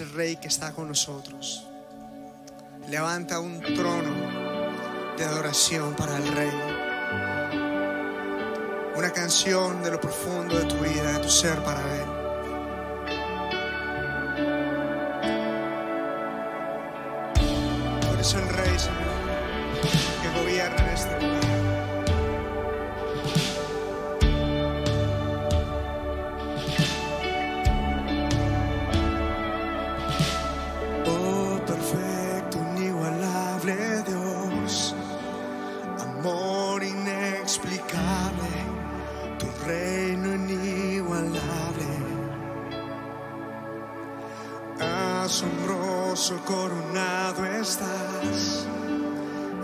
el Rey que está con nosotros. Levanta un trono de adoración para el Rey. Una canción de lo profundo de tu vida, de tu ser para Él. el Rey. coronado estás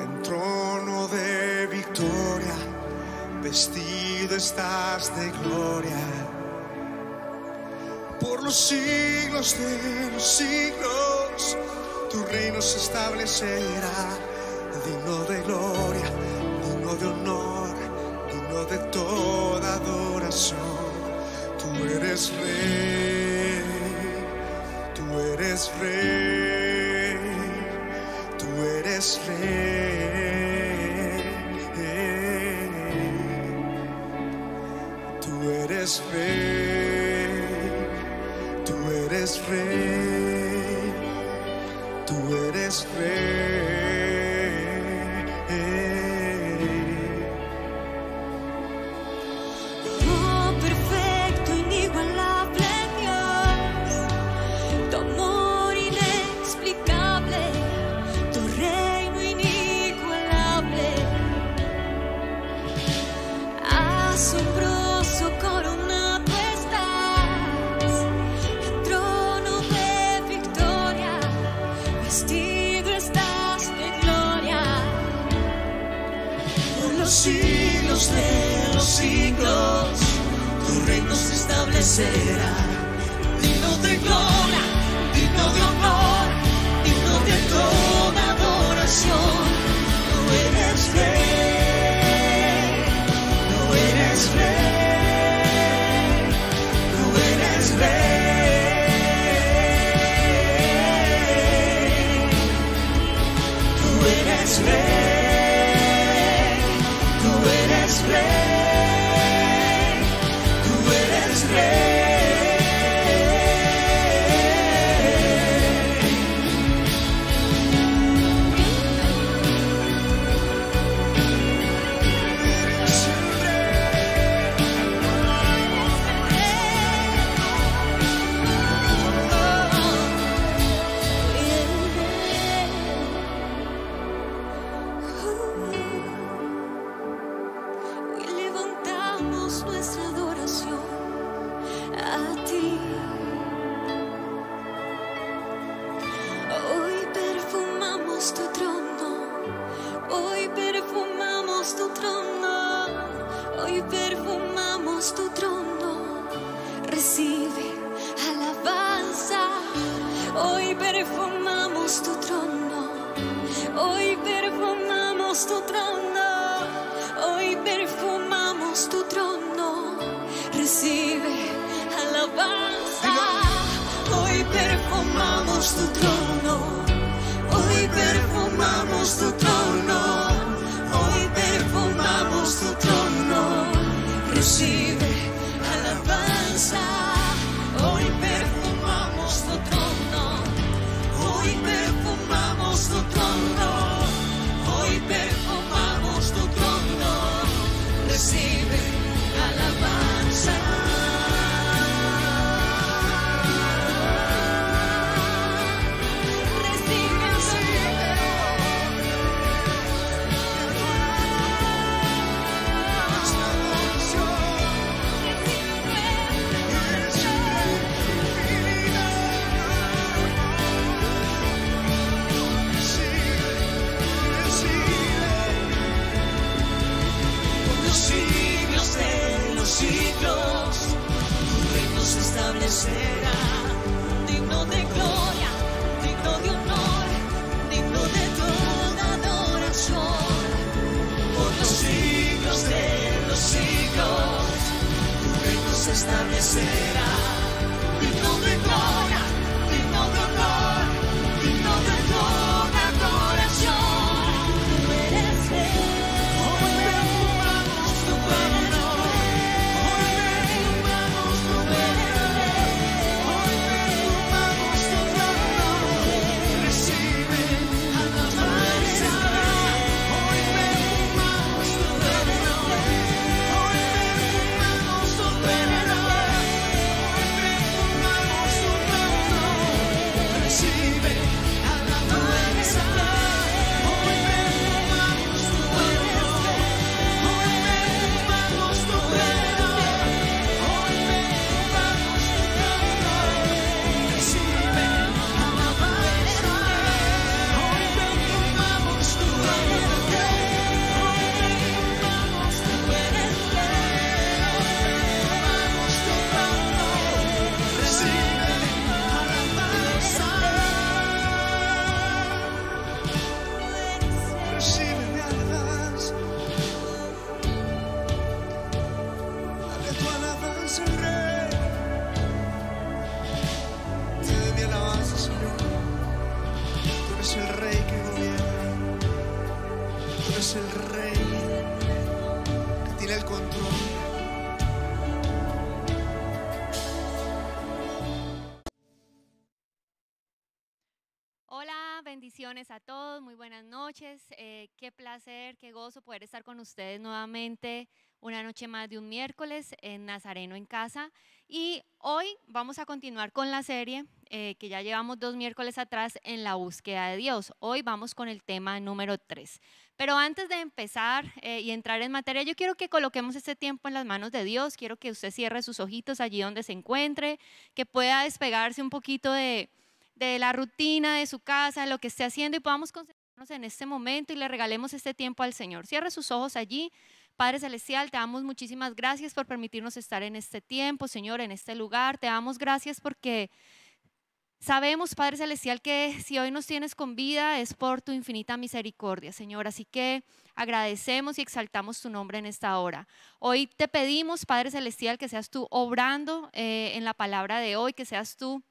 en trono de victoria, vestido estás de gloria. Por los siglos de los siglos, tu reino se establecerá, digno de gloria, digno de honor, digno de toda adoración. Tú eres rey, tú eres rey. eres rey, tú eres rey, tú eres rey. στο τρόνο, ο υπερφωμάμος του me Eh, qué placer, qué gozo poder estar con ustedes nuevamente una noche más de un miércoles en Nazareno en casa. Y hoy vamos a continuar con la serie eh, que ya llevamos dos miércoles atrás en la búsqueda de Dios. Hoy vamos con el tema número 3. Pero antes de empezar eh, y entrar en materia, yo quiero que coloquemos este tiempo en las manos de Dios. Quiero que usted cierre sus ojitos allí donde se encuentre, que pueda despegarse un poquito de de la rutina de su casa, de lo que esté haciendo y podamos concentrarnos en este momento y le regalemos este tiempo al Señor. Cierre sus ojos allí. Padre Celestial, te damos muchísimas gracias por permitirnos estar en este tiempo, Señor, en este lugar. Te damos gracias porque sabemos, Padre Celestial, que si hoy nos tienes con vida es por tu infinita misericordia, Señor. Así que agradecemos y exaltamos tu nombre en esta hora. Hoy te pedimos, Padre Celestial, que seas tú obrando eh, en la palabra de hoy, que seas tú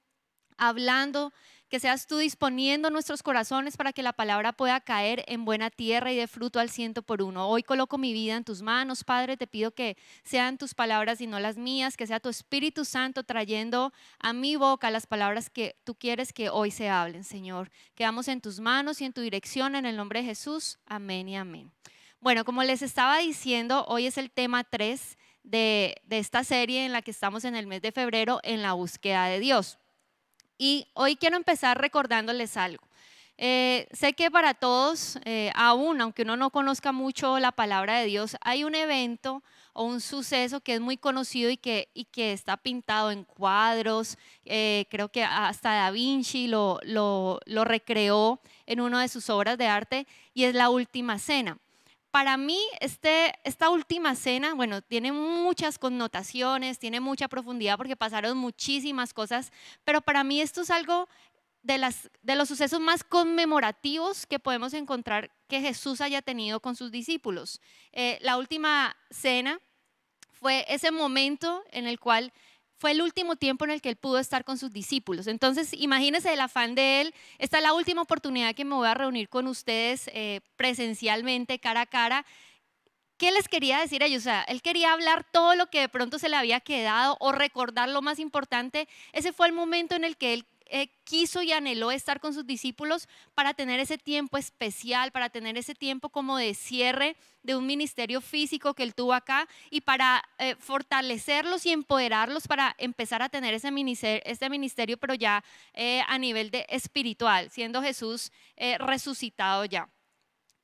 hablando que seas tú disponiendo nuestros corazones para que la palabra pueda caer en buena tierra y de fruto al ciento por uno. Hoy coloco mi vida en tus manos, Padre, te pido que sean tus palabras y no las mías, que sea tu Espíritu Santo trayendo a mi boca las palabras que tú quieres que hoy se hablen, Señor. Quedamos en tus manos y en tu dirección en el nombre de Jesús. Amén y amén. Bueno, como les estaba diciendo, hoy es el tema 3 de, de esta serie en la que estamos en el mes de febrero en la búsqueda de Dios. Y hoy quiero empezar recordándoles algo. Eh, sé que para todos, eh, aún aunque uno no conozca mucho la palabra de Dios, hay un evento o un suceso que es muy conocido y que, y que está pintado en cuadros. Eh, creo que hasta Da Vinci lo, lo, lo recreó en una de sus obras de arte y es la Última Cena para mí este, esta última cena, bueno, tiene muchas connotaciones, tiene mucha profundidad porque pasaron muchísimas cosas, pero para mí esto es algo de, los sucesos más conmemorativos que podemos encontrar que Jesús haya tenido con sus discípulos. Eh, la última cena fue ese momento en el cual fue el último tiempo en el que él pudo estar con sus discípulos. Entonces, imagínense el afán de él. Esta es la última oportunidad que me voy a reunir con ustedes eh, presencialmente, cara a cara. ¿Qué les quería decir a ellos? O sea, él quería hablar todo lo que de pronto se le había quedado o recordar lo más importante. Ese fue el momento en el que él eh, quiso y anheló estar con sus discípulos para tener ese tiempo especial, para tener ese tiempo como de cierre de un ministerio físico que él tuvo acá y para eh, fortalecerlos y empoderarlos para empezar a tener ese ministerio, este ministerio pero ya eh, a nivel de espiritual, siendo Jesús resucitado ya.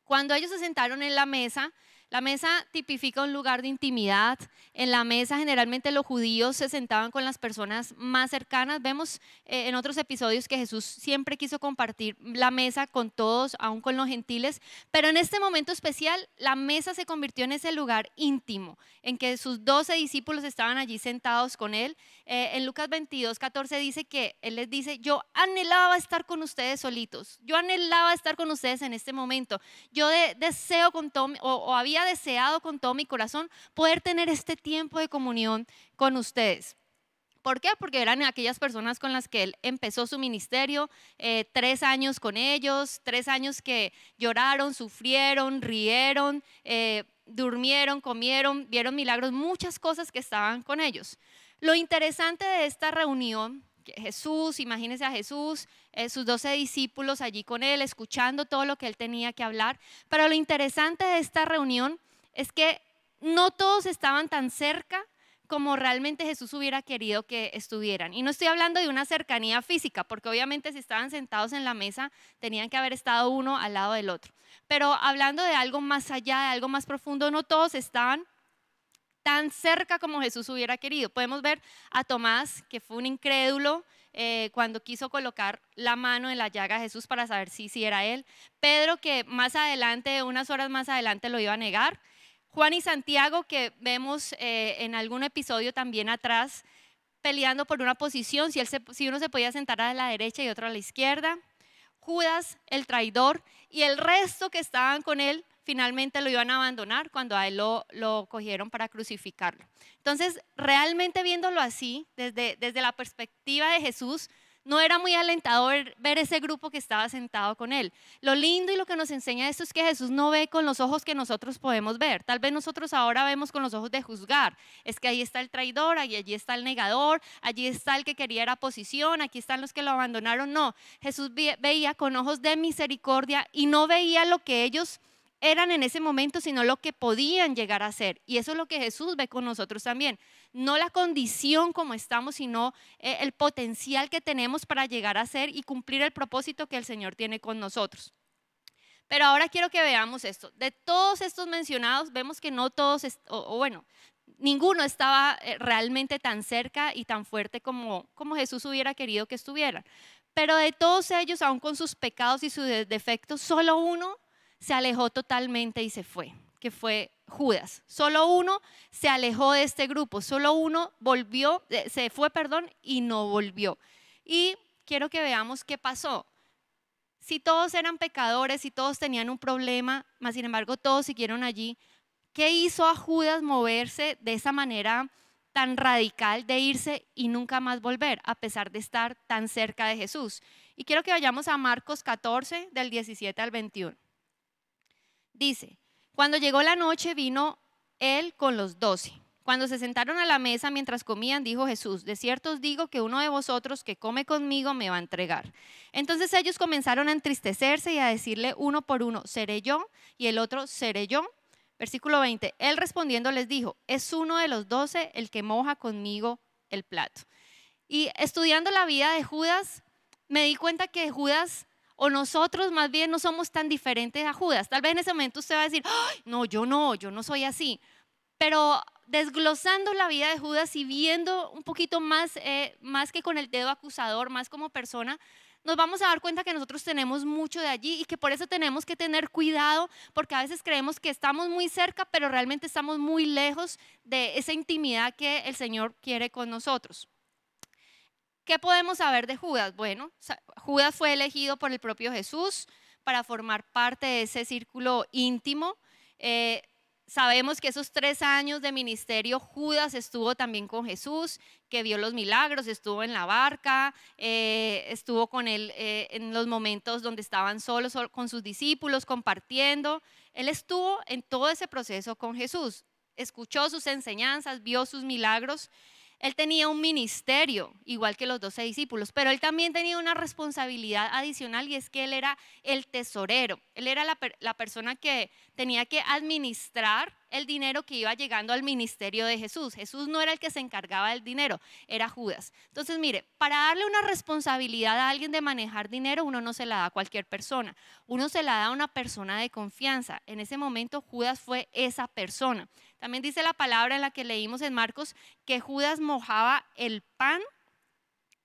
Cuando ellos se sentaron en la mesa, la mesa tipifica un lugar de intimidad. En la mesa generalmente los judíos se sentaban con las personas más cercanas. Vemos eh, en otros episodios que Jesús siempre quiso compartir la mesa con todos, aún con los gentiles. Pero en este momento especial, la mesa se convirtió en ese lugar íntimo, en que sus doce discípulos estaban allí sentados con él. Eh, en Lucas 22, 14 dice que él les dice, yo anhelaba estar con ustedes solitos. Yo anhelaba estar con ustedes en este momento. Yo deseo con todo, o había deseado con todo mi corazón poder tener este tiempo de comunión con ustedes. ¿Por qué? Porque eran aquellas personas con las que él empezó su ministerio, eh, tres años con ellos, tres años que lloraron, sufrieron, rieron, eh, durmieron, comieron, vieron milagros, muchas cosas que estaban con ellos. Lo interesante de esta reunión, que Jesús, imagínense a Jesús, eh, sus doce discípulos allí con él, escuchando todo lo que él tenía que hablar. Pero lo interesante de esta reunión es que no todos estaban tan cerca como realmente Jesús hubiera querido que estuvieran. Y no estoy hablando de una cercanía física, porque obviamente si estaban sentados en la mesa, tenían que haber estado uno al lado del otro. Pero hablando de algo más allá, de algo más profundo, no todos estaban tan cerca como Jesús hubiera querido. Podemos ver a Tomás, que fue un incrédulo, eh, cuando quiso colocar la mano en la llaga de Jesús para saber si, si era él. Pedro que más adelante, unas horas más adelante, lo iba a negar. Juan y Santiago que vemos eh, en algún episodio también atrás peleando por una posición, si, él si uno se podía sentar a la derecha y otro a la izquierda. Judas, el traidor, y el resto que estaban con él finalmente lo iban a abandonar cuando a él lo, cogieron para crucificarlo. Entonces, realmente viéndolo así, desde, desde la perspectiva de Jesús, no era muy alentador ver ese grupo que estaba sentado con él. Lo lindo y lo que nos enseña esto es que Jesús no ve con los ojos que nosotros podemos ver. Tal vez nosotros ahora vemos con los ojos de juzgar. Es que ahí está el traidor, ahí allí está el negador, allí está el que quería la posición, aquí están los que lo abandonaron. No, Jesús veía con ojos de misericordia y no veía lo que ellos eran en ese momento, sino lo que podían llegar a ser. Y eso es lo que Jesús ve con nosotros también. No la condición como estamos, sino eh, el potencial que tenemos para llegar a ser y cumplir el propósito que el Señor tiene con nosotros. Pero ahora quiero que veamos esto. De todos estos mencionados, vemos que no todos, o, bueno, ninguno estaba eh, realmente tan cerca y tan fuerte como, como Jesús hubiera querido que estuvieran. Pero de todos ellos, aún con sus pecados y sus defectos, solo uno se alejó totalmente y se fue, que fue Judas. Solo uno se alejó de este grupo, solo uno volvió, eh, se fue, perdón, y no volvió. Y quiero que veamos qué pasó. Si todos eran pecadores, si todos tenían un problema, Más sin embargo todos siguieron allí, ¿qué hizo a Judas moverse de esa manera tan radical de irse y nunca más volver, a pesar de estar tan cerca de Jesús? Y quiero que vayamos a Marcos 14, del 17 al 21. Dice, cuando llegó la noche vino él con los doce. Cuando se sentaron a la mesa mientras comían, dijo Jesús, de cierto os digo que uno de vosotros que come conmigo me va a entregar. Entonces ellos comenzaron a entristecerse y a decirle uno por uno, seré yo, y el otro, seré yo. Versículo 20, él respondiendo les dijo, es uno de los doce el que moja conmigo el plato. Y estudiando la vida de Judas, me di cuenta que Judas o nosotros más bien no somos tan diferentes a Judas. Tal vez en ese momento usted va a decir, no, yo no, yo no soy así. Pero desglosando la vida de Judas y viendo un poquito más, eh, más que con el dedo acusador, más como persona, nos vamos a dar cuenta que nosotros tenemos mucho de allí y que por eso tenemos que tener cuidado, porque a veces creemos que estamos muy cerca, pero realmente estamos muy lejos de esa intimidad que el Señor quiere con nosotros. ¿Qué podemos saber de Judas? Bueno, Judas fue elegido por el propio Jesús para formar parte de ese círculo íntimo. Eh, sabemos que esos tres años de ministerio, Judas estuvo también con Jesús, que vio los milagros, estuvo en la barca, eh, estuvo con él eh, en los momentos donde estaban solos con sus discípulos, compartiendo. Él estuvo en todo ese proceso con Jesús, escuchó sus enseñanzas, vio sus milagros. Él tenía un ministerio, igual que los doce discípulos, pero él también tenía una responsabilidad adicional y es que él era el tesorero. Él era la, persona que tenía que administrar el dinero que iba llegando al ministerio de Jesús. Jesús no era el que se encargaba del dinero, era Judas. Entonces, mire, para darle una responsabilidad a alguien de manejar dinero, uno no se la da a cualquier persona, uno se la da a una persona de confianza. En ese momento, Judas fue esa persona. También dice la palabra en la que leímos en Marcos que Judas mojaba el pan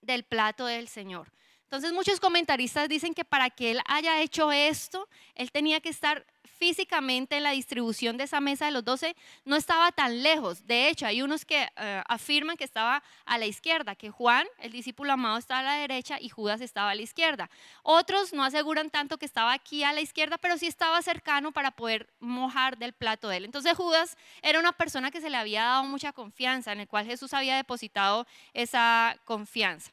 del plato del Señor. Entonces muchos comentaristas dicen que para que él haya hecho esto, él tenía que estar físicamente en la distribución de esa mesa de los doce, no estaba tan lejos. De hecho, hay unos que eh, afirman que estaba a la izquierda, que Juan, el discípulo amado, estaba a la derecha y Judas estaba a la izquierda. Otros no aseguran tanto que estaba aquí a la izquierda, pero sí estaba cercano para poder mojar del plato de él. Entonces Judas era una persona que se le había dado mucha confianza, en el cual Jesús había depositado esa confianza.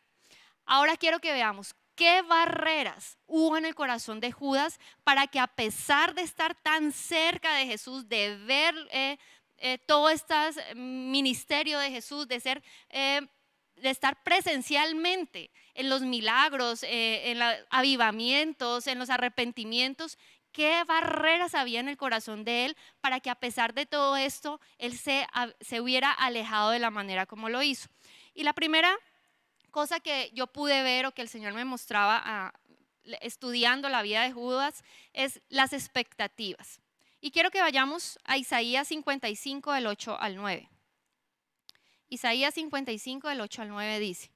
Ahora quiero que veamos qué barreras hubo en el corazón de Judas para que a pesar de estar tan cerca de Jesús, de ver eh, eh, todo este eh, ministerio de Jesús, de ser... de estar presencialmente en los milagros, en los avivamientos, en los arrepentimientos, qué barreras había en el corazón de él para que a pesar de todo esto, él se, se, hubiera alejado de la manera como lo hizo. Y la primera cosa que yo pude ver o que el Señor me mostraba ah, estudiando la vida de Judas es las expectativas. Y quiero que vayamos a Isaías 55 del 8 al 9. Isaías 55 del 8 al 9 dice,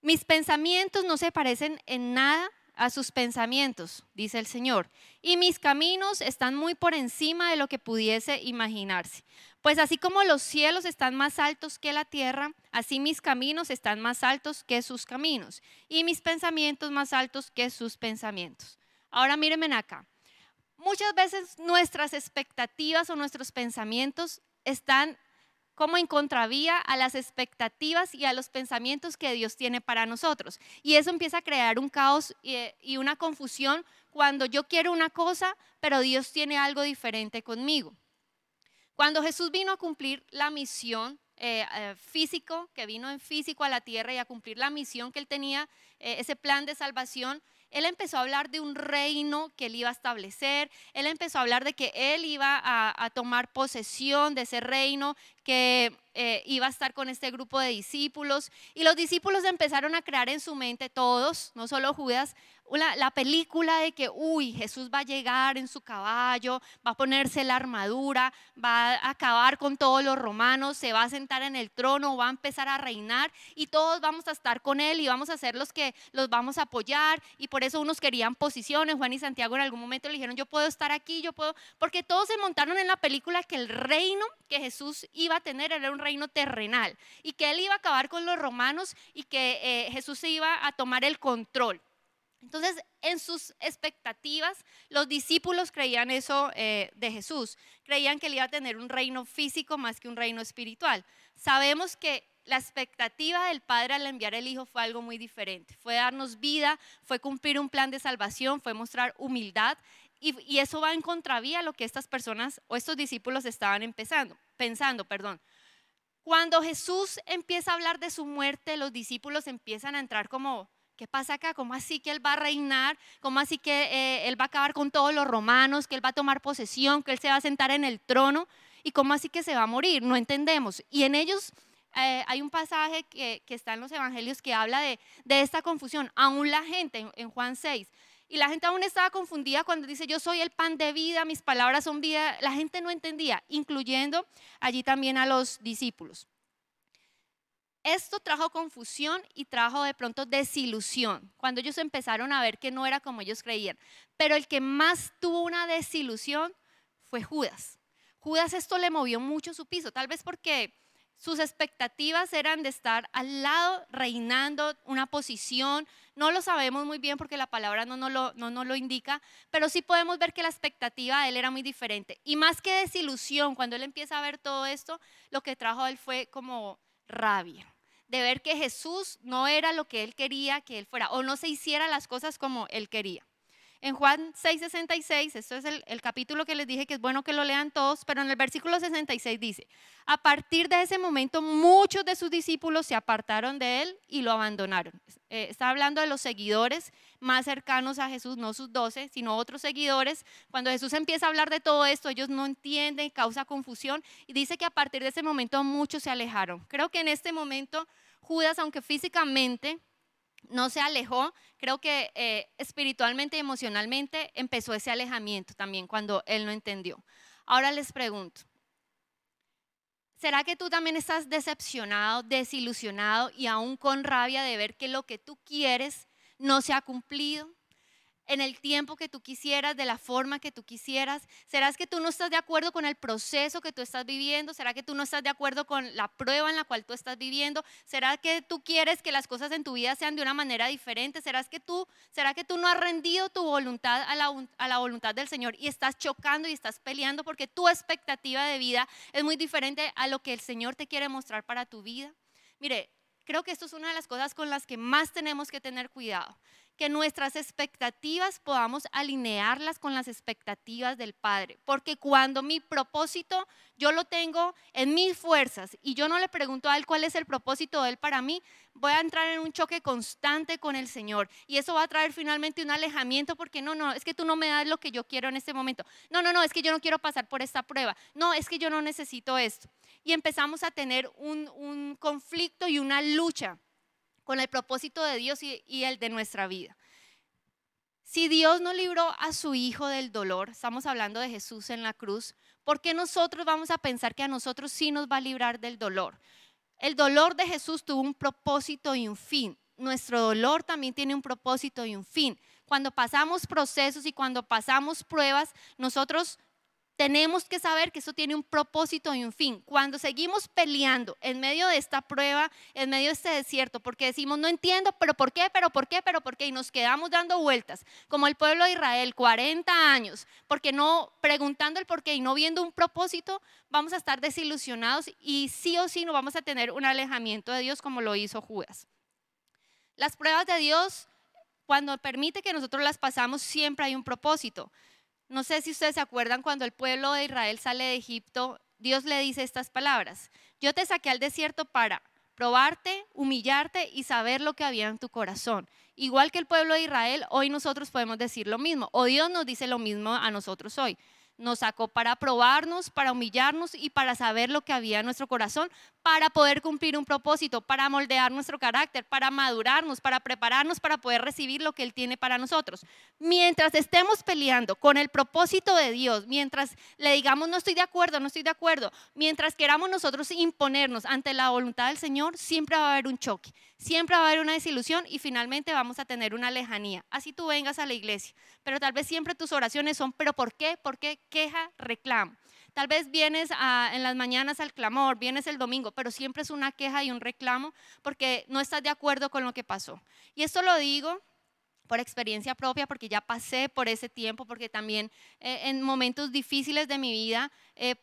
mis pensamientos no se parecen en nada a sus pensamientos, dice el Señor, y mis caminos están muy por encima de lo que pudiese imaginarse. Pues así como los cielos están más altos que la tierra, así mis caminos están más altos que sus caminos, y mis pensamientos más altos que sus pensamientos. Ahora mírenme acá. Muchas veces nuestras expectativas o nuestros pensamientos están como en contravía a las expectativas y a los pensamientos que Dios tiene para nosotros. Y eso empieza a crear un caos y una confusión cuando yo quiero una cosa, pero Dios tiene algo diferente conmigo. Cuando Jesús vino a cumplir la misión eh, eh, físico, que vino en físico a la tierra y a cumplir la misión que él tenía, eh, ese plan de salvación, él empezó a hablar de un reino que él iba a establecer, él empezó a hablar de que él iba a, a, tomar posesión de ese reino, que eh, iba a estar con este grupo de discípulos. Y los discípulos empezaron a crear en su mente, todos, no solo Judas, la película de que, uy, Jesús va a llegar en su caballo, va a ponerse la armadura, va a acabar con todos los romanos, se va a sentar en el trono, va a empezar a reinar y todos vamos a estar con él y vamos a ser los que los vamos a apoyar. Y por eso unos querían posiciones. Juan y Santiago en algún momento le dijeron, yo puedo estar aquí, yo puedo, porque todos se montaron en la película que el reino que Jesús iba a tener era un reino terrenal y que él iba a acabar con los romanos y que eh, Jesús se iba a tomar el control. Entonces, en sus expectativas, los discípulos creían eso eh, de Jesús, creían que él iba a tener un reino físico más que un reino espiritual. Sabemos que la expectativa del Padre al enviar el Hijo fue algo muy diferente, fue darnos vida, fue cumplir un plan de salvación, fue mostrar humildad y, y eso va en contravía a lo que estas personas o estos discípulos estaban empezando pensando, perdón. Cuando Jesús empieza a hablar de su muerte, los discípulos empiezan a entrar como, ¿qué pasa acá? ¿Cómo así que Él va a reinar? ¿Cómo así que eh, Él va a acabar con todos los romanos? ¿Que Él va a tomar posesión? ¿Que Él se va a sentar en el trono? ¿Y cómo así que se va a morir? No entendemos. Y en ellos eh, hay un pasaje que, está en los evangelios que habla de, esta confusión. Aún la gente, en, en Juan 6, y la gente aún estaba confundida cuando dice, yo soy el pan de vida, mis palabras son vida. La gente no entendía, incluyendo allí también a los discípulos. Esto trajo confusión y trajo de pronto desilusión, cuando ellos empezaron a ver que no era como ellos creían. Pero el que más tuvo una desilusión fue Judas. Judas esto le movió mucho su piso, tal vez porque sus expectativas eran de estar al lado, reinando una posición. No lo sabemos muy bien porque la palabra no lo, no, lo indica, pero sí podemos ver que la expectativa de él era muy diferente. Y más que desilusión, cuando él empieza a ver todo esto, lo que trajo a él fue como rabia de ver que Jesús no era lo que él quería que él fuera o no se hiciera las cosas como él quería en Juan 6:66, esto es el, capítulo que les dije que es bueno que lo lean todos, pero en el versículo 66 dice, a partir de ese momento muchos de sus discípulos se apartaron de él y lo abandonaron. Eh, está hablando de los seguidores más cercanos a Jesús, no sus doce, sino otros seguidores. Cuando Jesús empieza a hablar de todo esto, ellos no entienden, causa confusión y dice que a partir de ese momento muchos se alejaron. Creo que en este momento Judas, aunque físicamente no se alejó, creo que eh, espiritualmente y emocionalmente empezó ese alejamiento también cuando él no entendió. Ahora les pregunto, ¿será que tú también estás decepcionado, desilusionado y aún con rabia de ver que lo que tú quieres no se ha cumplido? en el tiempo que tú quisieras, de la forma que tú quisieras? ¿Serás que tú no estás de acuerdo con el proceso que tú estás viviendo? ¿Será que tú no estás de acuerdo con la prueba en la cual tú estás viviendo? ¿Será que tú quieres que las cosas en tu vida sean de una manera diferente? ¿Será que tú, será que tú no has rendido tu voluntad a la, a la voluntad del Señor y estás chocando y estás peleando porque tu expectativa de vida es muy diferente a lo que el Señor te quiere mostrar para tu vida? Mire, creo que esto es una de las cosas con las que más tenemos que tener cuidado, que nuestras expectativas podamos alinearlas con las expectativas del Padre, porque cuando mi propósito yo lo tengo en mis fuerzas y yo no le pregunto a Él cuál es el propósito de Él para mí, voy a entrar en un choque constante con el Señor y eso va a traer finalmente un alejamiento porque no, no, es que tú no me das lo que yo quiero en este momento, no, no, no, es que yo no quiero pasar por esta prueba, no, es que yo no necesito esto y empezamos a tener un, conflicto y una lucha con el propósito de Dios y, y el de nuestra vida. Si Dios no libró a su Hijo del dolor, estamos hablando de Jesús en la cruz, ¿por qué nosotros vamos a pensar que a nosotros sí nos va a librar del dolor? El dolor de Jesús tuvo un propósito y un fin. Nuestro dolor también tiene un propósito y un fin. Cuando pasamos procesos y cuando pasamos pruebas, nosotros tenemos que saber que eso tiene un propósito y un fin. Cuando seguimos peleando en medio de esta prueba, en medio de este desierto, porque decimos, no entiendo, pero ¿por qué? Pero ¿por qué? Pero ¿por qué? Y nos quedamos dando vueltas, como el pueblo de Israel, 40 años, porque no preguntando el por qué y no viendo un propósito, vamos a estar desilusionados y sí o sí no vamos a tener un alejamiento de Dios como lo hizo Judas. Las pruebas de Dios, cuando permite que nosotros las pasamos, siempre hay un propósito. No sé si ustedes se acuerdan cuando el pueblo de Israel sale de Egipto, Dios le dice estas palabras. Yo te saqué al desierto para probarte, humillarte y saber lo que había en tu corazón. Igual que el pueblo de Israel, hoy nosotros podemos decir lo mismo, o Dios nos dice lo mismo a nosotros hoy. Nos sacó para probarnos, para humillarnos y para saber lo que había en nuestro corazón, para poder cumplir un propósito, para moldear nuestro carácter, para madurarnos, para prepararnos, para poder recibir lo que Él tiene para nosotros. Mientras estemos peleando con el propósito de Dios, mientras le digamos no estoy de acuerdo, no estoy de acuerdo, mientras queramos nosotros imponernos ante la voluntad del Señor, siempre va a haber un choque, siempre va a haber una desilusión y finalmente vamos a tener una lejanía. Así tú vengas a la iglesia, pero tal vez siempre tus oraciones son, pero ¿por qué? ¿Por qué? Queja, reclamo. Tal vez vienes en las mañanas al clamor, vienes el domingo, pero siempre es una queja y un reclamo porque no estás de acuerdo con lo que pasó. Y esto lo digo por experiencia propia, porque ya pasé por ese tiempo, porque también eh, en momentos difíciles de mi vida eh,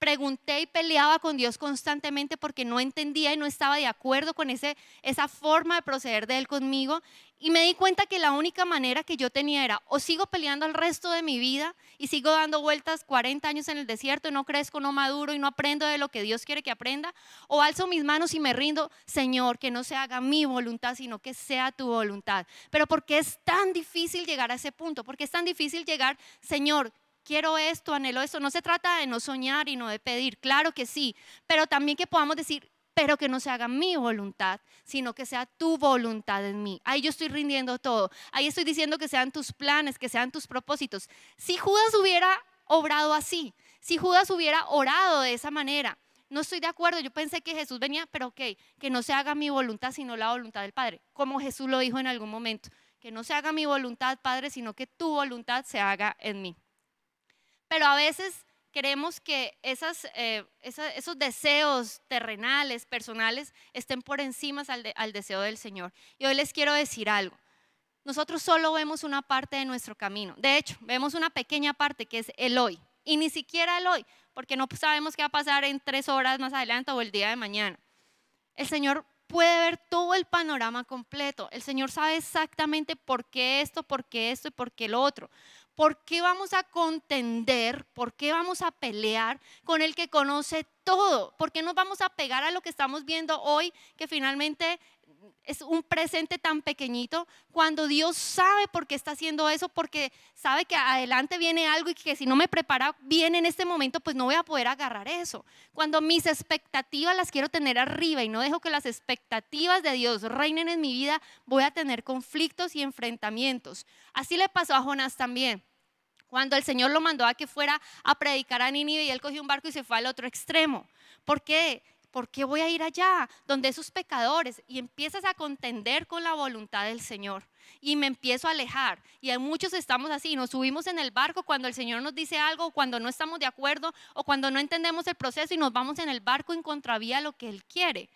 pregunté y peleaba con Dios constantemente porque no entendía y no estaba de acuerdo con ese, esa forma de proceder de Él conmigo y me di cuenta que la única manera que yo tenía era o sigo peleando el resto de mi vida y sigo dando vueltas 40 años en el desierto y no crezco, no maduro y no aprendo de lo que Dios quiere que aprenda, o alzo mis manos y me rindo, Señor, que no se haga mi voluntad, sino que sea tu voluntad. Pero porque es tan difícil llegar a ese punto? porque es tan difícil llegar, Señor? Quiero esto, anhelo esto. No se trata de no soñar y no de pedir, claro que sí, pero también que podamos decir, pero que no se haga mi voluntad, sino que sea tu voluntad en mí. Ahí yo estoy rindiendo todo. Ahí estoy diciendo que sean tus planes, que sean tus propósitos. Si Judas hubiera obrado así, si Judas hubiera orado de esa manera, no estoy de acuerdo, yo pensé que Jesús venía, pero ok, que no se haga mi voluntad, sino la voluntad del Padre, como Jesús lo dijo en algún momento, que no se haga mi voluntad, Padre, sino que tu voluntad se haga en mí. Pero a veces queremos que esas, eh, esos deseos terrenales, personales, estén por encima al, al deseo del Señor. Y hoy les quiero decir algo. Nosotros solo vemos una parte de nuestro camino. De hecho, vemos una pequeña parte que es el hoy. Y ni siquiera el hoy, porque no sabemos qué va a pasar en tres horas más adelante o el día de mañana. El Señor puede ver todo el panorama completo. El Señor sabe exactamente por qué esto, por qué esto y por qué lo otro. ¿Por qué vamos a contender? ¿Por qué vamos a pelear con el que conoce todo? ¿Por qué nos vamos a pegar a lo que estamos viendo hoy, que finalmente es un presente tan pequeñito, cuando Dios sabe por qué está haciendo eso, porque sabe que adelante viene algo y que si no me prepara bien en este momento, pues no voy a poder agarrar eso. Cuando mis expectativas las quiero tener arriba y no dejo que las expectativas de Dios reinen en mi vida, voy a tener conflictos y enfrentamientos. Así le pasó a Jonás también. Cuando el Señor lo mandó a que fuera a predicar a Nínive y él cogió un barco y se fue al otro extremo. ¿Por qué? ¿Por qué voy a ir allá donde esos pecadores? Y empiezas a contender con la voluntad del Señor. Y me empiezo a alejar. Y hay muchos estamos así. Nos subimos en el barco cuando el Señor nos dice algo, cuando no estamos de acuerdo, o cuando no entendemos el proceso y nos vamos en el barco en contravía a lo que Él quiere.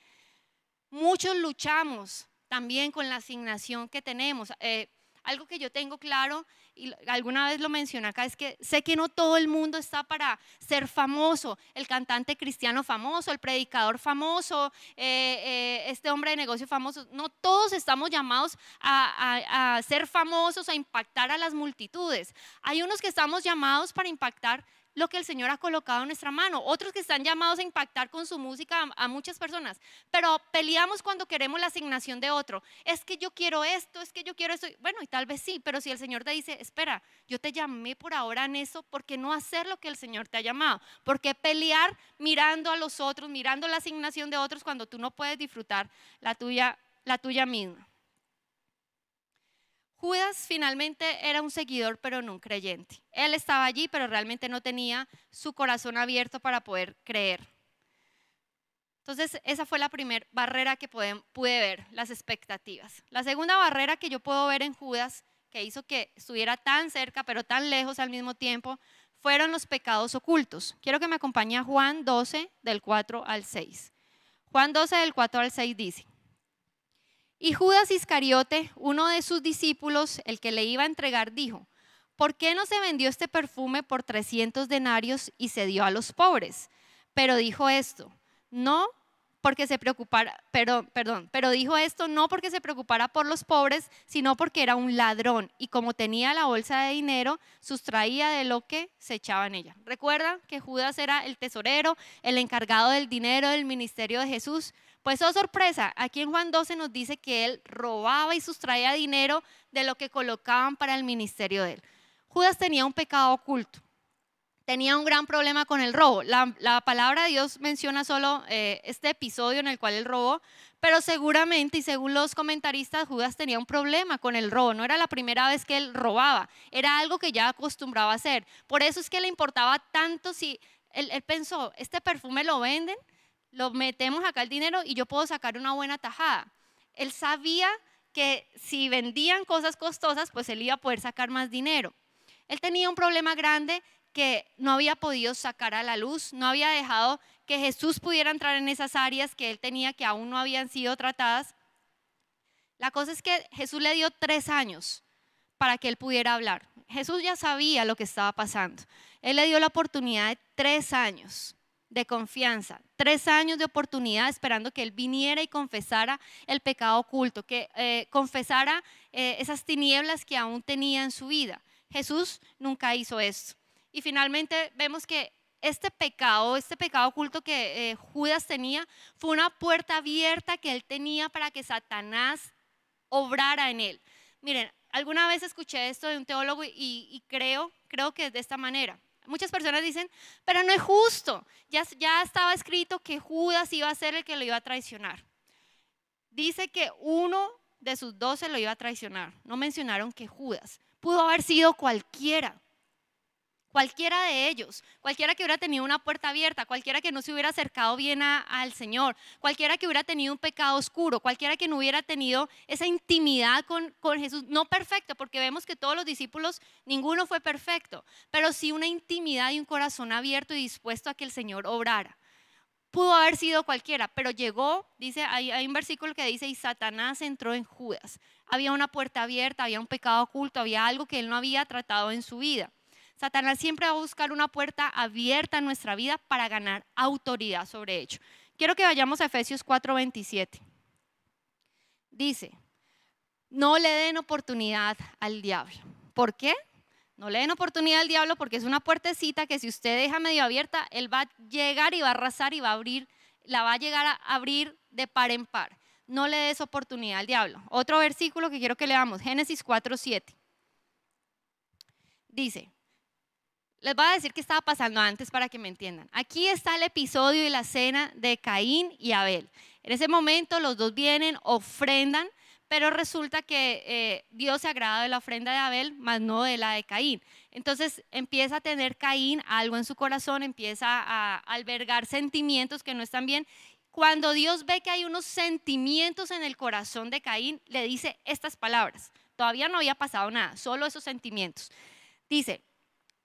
Muchos luchamos también con la asignación que tenemos. Eh, algo que yo tengo claro y alguna vez lo mencioné acá, es que sé que no todo el mundo está para ser famoso, el cantante cristiano famoso, el predicador famoso, eh, eh, este hombre de negocio famoso, no todos estamos llamados a ser famosos, a impactar a las multitudes. Hay unos que estamos llamados para impactar lo que el Señor ha colocado en nuestra mano. Otros que están llamados a impactar con su música a, muchas personas, pero peleamos cuando queremos la asignación de otro. Es que yo quiero esto, es que yo quiero esto. Bueno, y tal vez sí, pero si el Señor te dice, espera, yo te llamé por ahora en eso, ¿por qué no hacer lo que el Señor te ha llamado? ¿Por qué pelear mirando a los otros, mirando la asignación de otros cuando tú no puedes disfrutar la tuya, la tuya misma? Judas finalmente era un seguidor, pero no un creyente. Él estaba allí, pero realmente no tenía su corazón abierto para poder creer. Entonces, esa fue la primera barrera que pude, ver, las expectativas. La segunda barrera que yo puedo ver en Judas, que hizo que estuviera tan cerca, pero tan lejos al mismo tiempo, fueron los pecados ocultos. Quiero que me acompañe a Juan 12, del 4 al 6. Juan 12, del 4 al 6 dice, y Judas Iscariote, uno de sus discípulos, el que le iba a entregar, dijo, ¿por qué no se vendió este perfume por 300 denarios y se dio a los pobres? Pero dijo esto, no porque se preocupara, pero, perdón, pero dijo esto no porque se preocupara por los pobres, sino porque era un ladrón y como tenía la bolsa de dinero, sustraía de lo que se echaba en ella. Recuerda que Judas era el tesorero, el encargado del dinero del ministerio de Jesús, pues oh sorpresa, aquí en Juan 12 nos dice que él robaba y sustraía dinero de lo que colocaban para el ministerio de él. Judas tenía un pecado oculto, tenía un gran problema con el robo. La, palabra de Dios menciona solo eh, este episodio en el cual él robó, pero seguramente y según los comentaristas, Judas tenía un problema con el robo. No era la primera vez que él robaba, era algo que ya acostumbraba a hacer. Por eso es que le importaba tanto si él pensó, este perfume lo venden lo metemos acá el dinero y yo puedo sacar una buena tajada. Él sabía que si vendían cosas costosas, pues él iba a poder sacar más dinero. Él tenía un problema grande que no había podido sacar a la luz, no había dejado que Jesús pudiera entrar en esas áreas que él tenía que aún no habían sido tratadas. La cosa es que Jesús le dio tres años para que él pudiera hablar. Jesús ya sabía lo que estaba pasando. Él le dio la oportunidad de tres años de confianza, tres años de oportunidad esperando que él viniera y confesara el pecado oculto, que eh, confesara eh, esas tinieblas que aún tenía en su vida. Jesús nunca hizo esto. Y finalmente vemos que este pecado, este pecado oculto que eh, Judas tenía, fue una puerta abierta que él tenía para que Satanás obrara en él. Miren, alguna vez escuché esto de un teólogo y, creo, creo que es de esta manera. Muchas personas dicen, pero no es justo. Ya, estaba escrito que Judas iba a ser el que lo iba a traicionar. Dice que uno de sus doce lo iba a traicionar. No mencionaron que Judas. Pudo haber sido cualquiera cualquiera de ellos, cualquiera que hubiera tenido una puerta abierta, cualquiera que no se hubiera acercado bien al Señor, cualquiera que hubiera tenido un pecado oscuro, cualquiera que no hubiera tenido esa intimidad con, Jesús, no perfecto, porque vemos que todos los discípulos, ninguno fue perfecto, pero sí una intimidad y un corazón abierto y dispuesto a que el Señor obrara. Pudo haber sido cualquiera, pero llegó, dice, hay un versículo que dice, y Satanás entró en Judas. Había una puerta abierta, había un pecado oculto, había algo que él no había tratado en su vida. Satanás siempre va a buscar una puerta abierta en nuestra vida para ganar autoridad sobre ello. Quiero que vayamos a Efesios 4:27. Dice, no le den oportunidad al diablo. ¿Por qué? No le den oportunidad al diablo porque es una puertecita que si usted deja medio abierta, él va a llegar y va a arrasar y va a abrir, la va a llegar a abrir de par en par. No le des oportunidad al diablo. Otro versículo que quiero que leamos, Génesis 4.7. Dice, les voy a decir qué estaba pasando antes para que me entiendan. Aquí está el episodio y la cena de Caín y Abel. En ese momento los dos vienen, ofrendan, pero resulta que eh, Dios se agrada de la ofrenda de Abel, más no de la de Caín. Entonces empieza a tener Caín algo en su corazón, empieza a albergar sentimientos que no están bien. Cuando Dios ve que hay unos sentimientos en el corazón de Caín, le dice estas palabras. Todavía no había pasado nada, solo esos sentimientos. Dice,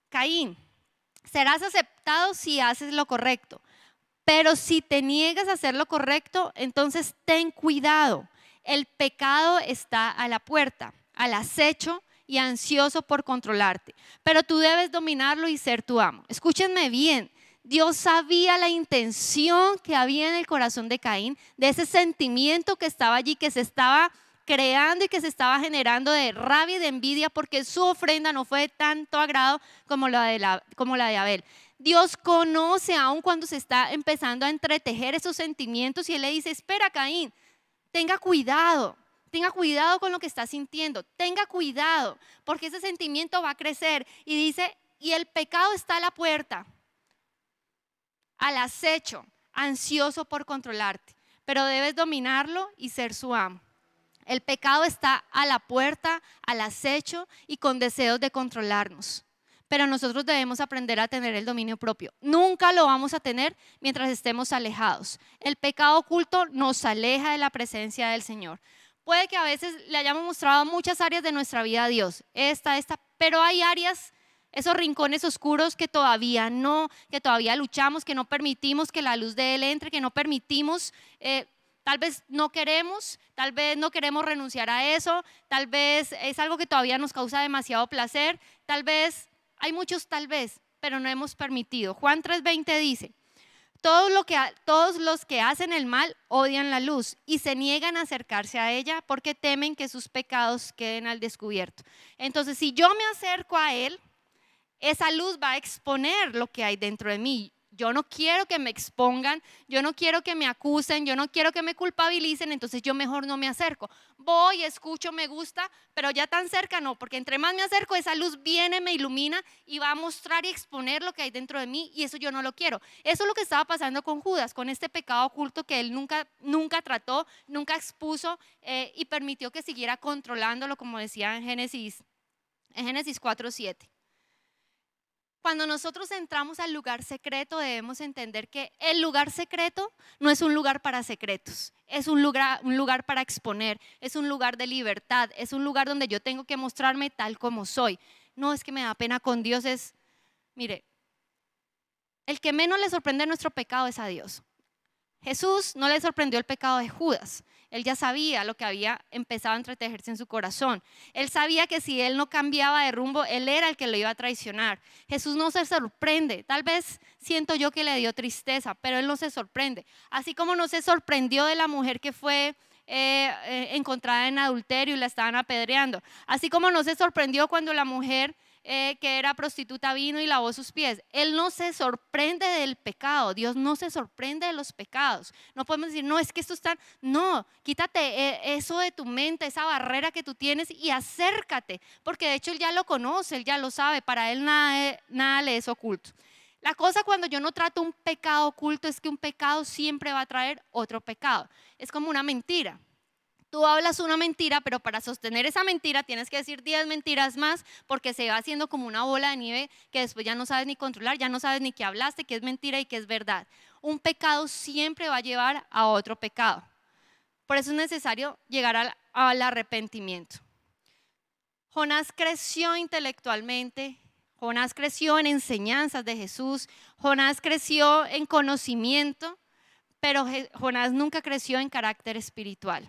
Caín, serás aceptado si haces lo correcto, pero si te niegas a hacer lo correcto, entonces ten cuidado. El pecado está a la puerta, al acecho y ansioso por controlarte, pero tú debes dominarlo y ser tu amo. Escúchenme bien, Dios sabía la intención que había en el corazón de Caín, de ese sentimiento que estaba allí, que se estaba creando y que se estaba generando de rabia y de envidia porque su ofrenda no fue de tanto agrado como la de, como la de Abel. Dios conoce aún cuando se está empezando a entretejer esos sentimientos y él le dice, espera Caín, tenga cuidado, tenga cuidado con lo que está sintiendo, tenga cuidado, porque ese sentimiento va a crecer y dice, y el pecado está a la puerta, al acecho, ansioso por controlarte, pero debes dominarlo y ser su amo. El pecado está a la puerta, al acecho y con deseos de controlarnos. Pero nosotros debemos aprender a tener el dominio propio. Nunca lo vamos a tener mientras estemos alejados. El pecado oculto nos aleja de la presencia del Señor. Puede que a veces le hayamos mostrado muchas áreas de nuestra vida a Dios, esta, esta, pero hay áreas esos rincones oscuros que todavía no, que todavía luchamos, que no permitimos que la luz de Él entre, que no permitimos eh, Tal vez no queremos, tal vez no queremos renunciar a eso, tal vez es algo que todavía nos causa demasiado placer, tal vez hay muchos tal vez, pero no hemos permitido. Juan 3:20 dice, todos, todos los que hacen el mal odian la luz y se niegan a acercarse a ella porque temen que sus pecados queden al descubierto. Entonces, si yo me acerco a Él, esa luz va a exponer lo que hay dentro de mí yo no quiero que me expongan, yo no quiero que me acusen, yo no quiero que me culpabilicen, entonces yo mejor no me acerco. Voy, escucho, me gusta, pero ya tan cerca no, porque entre más me acerco, esa luz viene, me ilumina y va a mostrar y exponer lo que hay dentro de mí y eso yo no lo quiero. Eso es lo que estaba pasando con Judas, con este pecado oculto que él nunca, nunca trató, nunca expuso eh, y permitió que siguiera controlándolo, como decía en Génesis, en Génesis 4, 7. Cuando nosotros entramos al lugar secreto debemos entender que el lugar secreto no es un lugar para secretos, es un lugar, para exponer, es un lugar de libertad, es un lugar donde yo tengo que mostrarme tal como soy. No es que me da pena con Dios, es, mire, el que menos le sorprende nuestro pecado es a Dios. Jesús no le sorprendió el pecado de Judas. Él ya sabía lo que había empezado a entretejerse en su corazón. Él sabía que si él no cambiaba de rumbo, él era el que lo iba a traicionar. Jesús no se sorprende. Tal vez siento yo que le dio tristeza, pero él no se sorprende. Así como no se sorprendió de la mujer que fue eh, eh, encontrada en adulterio y la estaban apedreando. Así como no se sorprendió cuando la mujer eh, que era prostituta vino y lavó sus pies. Él no se sorprende del pecado, Dios no se sorprende de los pecados. No podemos decir, no, es que esto está, no, quítate eh, eso de tu mente, esa barrera que tú tienes y acércate, porque de hecho Él ya lo conoce, Él ya lo sabe, para Él nada, nada le es oculto. La cosa cuando yo no trato un pecado oculto es que un pecado siempre va a traer otro pecado. Es como una mentira. Tú hablas una mentira, pero para sostener esa mentira tienes que decir 10 mentiras más porque se va haciendo como una bola de nieve que después ya no sabes ni controlar, ya no sabes ni qué hablaste, qué es mentira y qué es verdad. Un pecado siempre va a llevar a otro pecado. Por eso es necesario llegar al, al arrepentimiento. Jonás creció intelectualmente, Jonás creció en enseñanzas de Jesús, Jonás creció en conocimiento, pero Jonás nunca creció en carácter espiritual.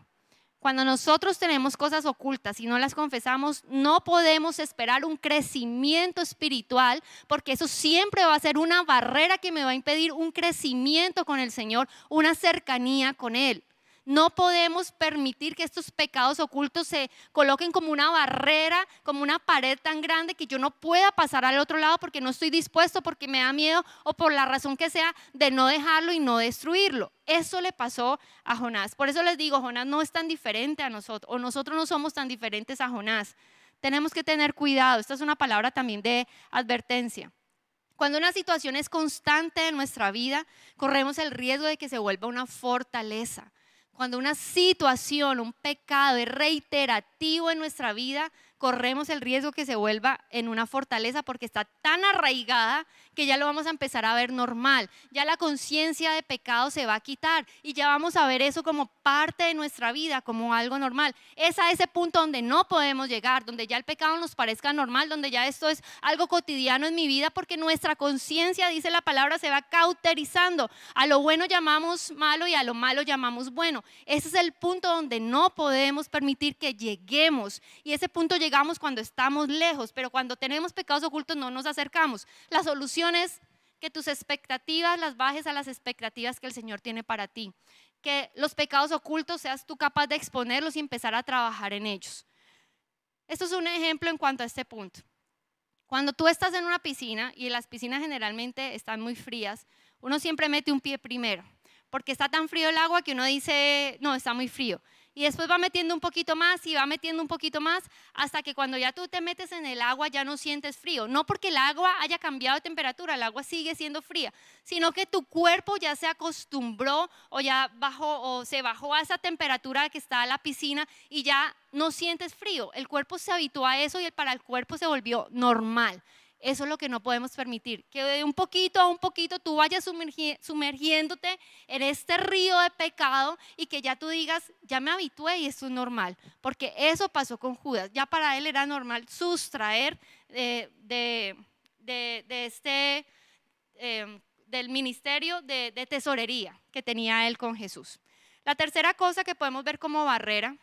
Cuando nosotros tenemos cosas ocultas y no las confesamos, no podemos esperar un crecimiento espiritual, porque eso siempre va a ser una barrera que me va a impedir un crecimiento con el Señor, una cercanía con Él. No podemos permitir que estos pecados ocultos se coloquen como una barrera, como una pared tan grande que yo no pueda pasar al otro lado porque no estoy dispuesto, porque me da miedo o por la razón que sea de no dejarlo y no destruirlo. Eso le pasó a Jonás. Por eso les digo, Jonás no es tan diferente a nosotros o nosotros no somos tan diferentes a Jonás. Tenemos que tener cuidado. Esta es una palabra también de advertencia. Cuando una situación es constante en nuestra vida, corremos el riesgo de que se vuelva una fortaleza cuando una situación, un pecado es reiterativo en nuestra vida, corremos el riesgo que se vuelva en una fortaleza porque está tan arraigada que ya lo vamos a empezar a ver normal. Ya la conciencia de pecado se va a quitar y ya vamos a ver eso como parte de nuestra vida, como algo normal. Es a ese punto donde no podemos llegar, donde ya el pecado nos parezca normal, donde ya esto es algo cotidiano en mi vida porque nuestra conciencia, dice la palabra, se va cauterizando. A lo bueno llamamos malo y a lo malo llamamos bueno. Ese es el punto donde no podemos permitir que lleguemos y ese punto llega llegamos cuando estamos lejos, pero cuando tenemos pecados ocultos no nos acercamos. La solución es que tus expectativas las bajes a las expectativas que el Señor tiene para ti. Que los pecados ocultos seas tú capaz de exponerlos y empezar a trabajar en ellos. Esto es un ejemplo en cuanto a este punto. Cuando tú estás en una piscina, y las piscinas generalmente están muy frías, uno siempre mete un pie primero, porque está tan frío el agua que uno dice, no, está muy frío y después va metiendo un poquito más y va metiendo un poquito más hasta que cuando ya tú te metes en el agua ya no sientes frío. No porque el agua haya cambiado de temperatura, el agua sigue siendo fría, sino que tu cuerpo ya se acostumbró o ya bajó o se bajó a esa temperatura que está la piscina y ya no sientes frío. El cuerpo se habituó a eso y para el cuerpo se volvió normal. Eso es lo que no podemos permitir, que de un poquito a un poquito tú vayas sumergiéndote en este río de pecado y que ya tú digas, ya me habitué y esto es normal, porque eso pasó con Judas, ya para él era normal sustraer de, este, em, del ministerio de tesorería que tenía él con Jesús. La tercera cosa que podemos ver como barrera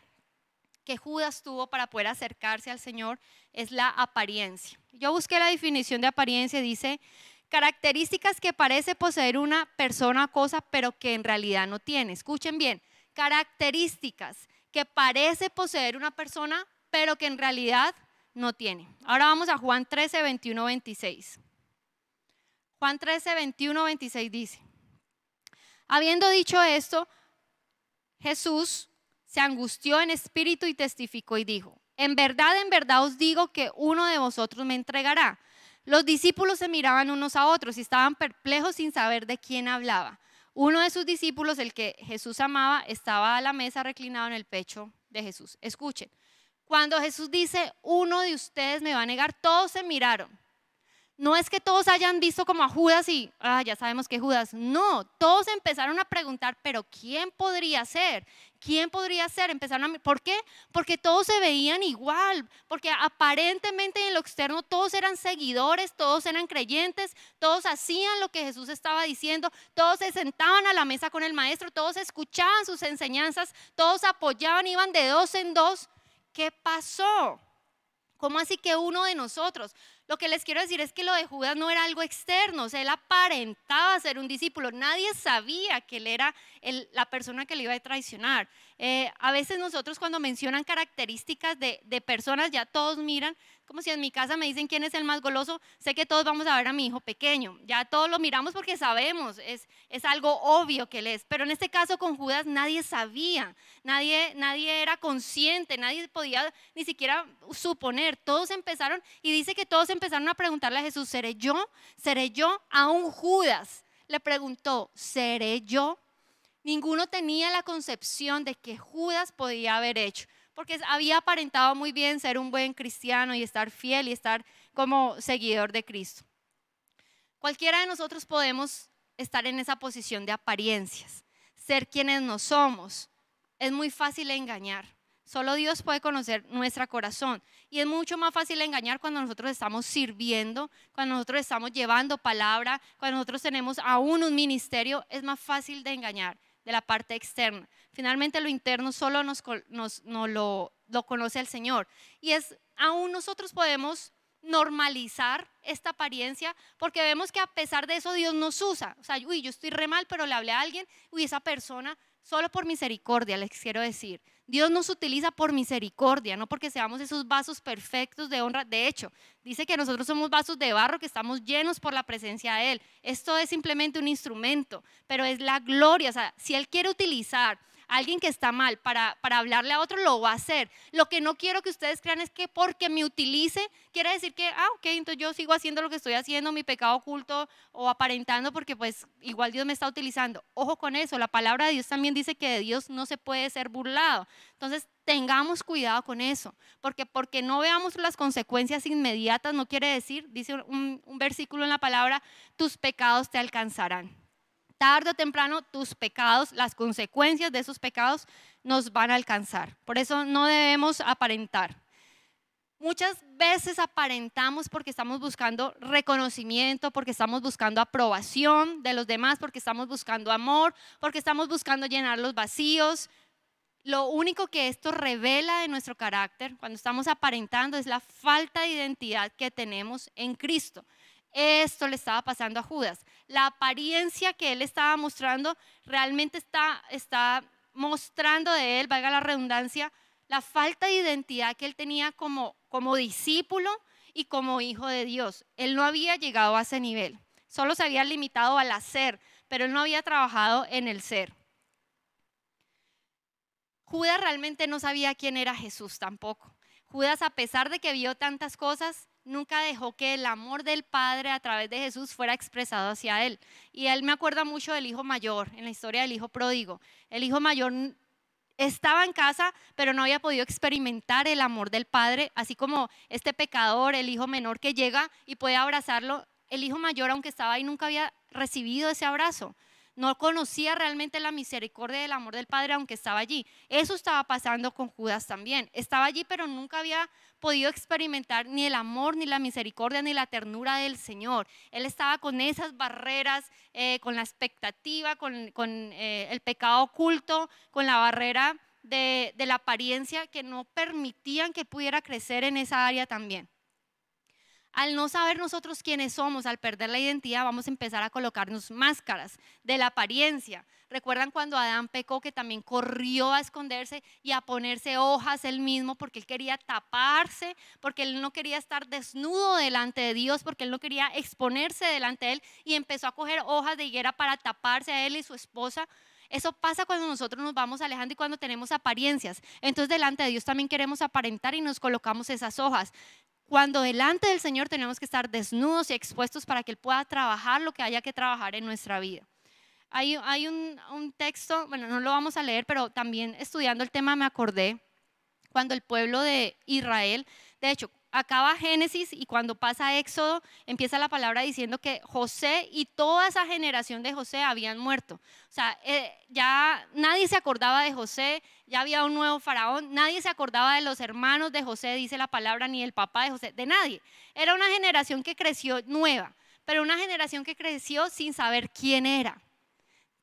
que Judas tuvo para poder acercarse al Señor es la apariencia. Yo busqué la definición de apariencia, dice características que parece poseer una persona o cosa, pero que en realidad no tiene. Escuchen bien, características que parece poseer una persona, pero que en realidad no tiene. Ahora vamos a Juan 13, 21, 26. Juan 13, 21, 26 dice, habiendo dicho esto, Jesús se angustió en espíritu y testificó y dijo, en verdad, en verdad os digo que uno de vosotros me entregará. Los discípulos se miraban unos a otros y estaban perplejos sin saber de quién hablaba. Uno de sus discípulos, el que Jesús amaba, estaba a la mesa reclinado en el pecho de Jesús. Escuchen, cuando Jesús dice, uno de ustedes me va a negar, todos se miraron no es que todos hayan visto como a Judas y, ah, ya sabemos que Judas. No, todos empezaron a preguntar, pero ¿quién podría ser? ¿Quién podría ser? Empezaron a, ¿Por qué? Porque todos se veían igual, porque aparentemente en lo externo todos eran seguidores, todos eran creyentes, todos hacían lo que Jesús estaba diciendo, todos se sentaban a la mesa con el maestro, todos escuchaban sus enseñanzas, todos apoyaban, iban de dos en dos. ¿Qué pasó? ¿Cómo así que uno de nosotros? Lo que les quiero decir es que lo de Judas no era algo externo, o sea, él aparentaba ser un discípulo, nadie sabía que él era la persona que le iba a traicionar. Eh, a veces nosotros cuando mencionan características de personas ya todos miran como si en mi casa me dicen quién es el más goloso, sé que todos vamos a ver a mi hijo pequeño. Ya todos lo miramos porque sabemos, es, algo obvio que él es. Pero en este caso con Judas nadie sabía, nadie, nadie era consciente, nadie podía ni siquiera suponer. Todos empezaron, y dice que todos empezaron a preguntarle a Jesús, ¿seré yo? ¿Seré yo? Aún Judas le preguntó, ¿seré yo? Ninguno tenía la concepción de que Judas podía haber hecho porque había aparentado muy bien ser un buen cristiano y estar fiel y estar como seguidor de Cristo. Cualquiera de nosotros podemos estar en esa posición de apariencias, ser quienes no somos. Es muy fácil engañar. Solo Dios puede conocer nuestro corazón. Y es mucho más fácil engañar cuando nosotros estamos sirviendo, cuando nosotros estamos llevando palabra, cuando nosotros tenemos aún un ministerio. Es más fácil de engañar de la parte externa. Finalmente lo interno solo nos, lo, lo conoce el Señor. Y es, aún nosotros podemos normalizar esta apariencia porque vemos que a pesar de eso Dios nos usa. O sea, uy, yo estoy re mal, pero le hablé a alguien, uy, esa persona solo por misericordia, les quiero decir. Dios nos utiliza por misericordia, no porque seamos esos vasos perfectos de honra. De hecho, dice que nosotros somos vasos de barro que estamos llenos por la presencia de Él. Esto es simplemente un instrumento, pero es la gloria. O sea, si Él quiere utilizar alguien que está mal para, hablarle a otro, lo va a hacer. Lo que no quiero que ustedes crean es que porque me utilice, quiere decir que, ah, ok, entonces yo sigo haciendo lo que estoy haciendo, mi pecado oculto o aparentando, porque pues igual Dios me está utilizando. Ojo con eso, la palabra de Dios también dice que de Dios no se puede ser burlado. Entonces, tengamos cuidado con eso, porque porque no veamos las consecuencias inmediatas no quiere decir, dice un versículo en la palabra, tus pecados te alcanzarán tarde o temprano tus pecados, las consecuencias de esos pecados nos van a alcanzar. Por eso no debemos aparentar. Muchas veces aparentamos porque estamos buscando reconocimiento, porque estamos buscando aprobación de los demás, porque estamos buscando amor, porque estamos buscando llenar los vacíos. Lo único que esto revela de nuestro carácter cuando estamos aparentando es la falta de identidad que tenemos en Cristo. Esto le estaba pasando a Judas la apariencia que él estaba mostrando realmente está, mostrando de él, valga la redundancia, la falta de identidad que él tenía como, como discípulo y como hijo de Dios. Él no había llegado a ese nivel, solo se había limitado al hacer, pero él no había trabajado en el ser. Judas realmente no sabía quién era Jesús tampoco. Judas, a pesar de que vio tantas cosas, nunca dejó que el amor del Padre a través de Jesús fuera expresado hacia él. Y él me acuerda mucho del hijo mayor, en la historia del hijo pródigo. El hijo mayor estaba en casa, pero no había podido experimentar el amor del Padre, así como este pecador, el hijo menor que llega y puede abrazarlo. El hijo mayor, aunque estaba ahí, nunca había recibido ese abrazo no conocía realmente la misericordia del amor del Padre, aunque estaba allí. Eso estaba pasando con Judas también. Estaba allí, pero nunca había podido experimentar ni el amor, ni la misericordia, ni la ternura del Señor. Él estaba con esas barreras, eh, con la expectativa, con, eh, el pecado oculto, con la barrera de la apariencia que no permitían que pudiera crecer en esa área también. Al no saber nosotros quiénes somos, al perder la identidad, vamos a empezar a colocarnos máscaras de la apariencia. ¿Recuerdan cuando Adán pecó que también corrió a esconderse y a ponerse hojas él mismo porque él quería taparse, porque él no quería estar desnudo delante de Dios, porque él no quería exponerse delante de él y empezó a coger hojas de higuera para taparse a él y su esposa? Eso pasa cuando nosotros nos vamos alejando y cuando tenemos apariencias. Entonces delante de Dios también queremos aparentar y nos colocamos esas hojas. Cuando delante del Señor tenemos que estar desnudos y expuestos para que Él pueda trabajar lo que haya que trabajar en nuestra vida. Hay, un texto, bueno, no lo vamos a leer, pero también estudiando el tema me acordé cuando el pueblo de Israel, de hecho, acaba Génesis y cuando pasa Éxodo, empieza la palabra diciendo que José y toda esa generación de José habían muerto. O sea, eh, ya nadie se acordaba de José, ya había un nuevo faraón, nadie se acordaba de los hermanos de José, dice la palabra, ni el papá de José, de nadie. Era una generación que creció nueva, pero una generación que creció sin saber quién era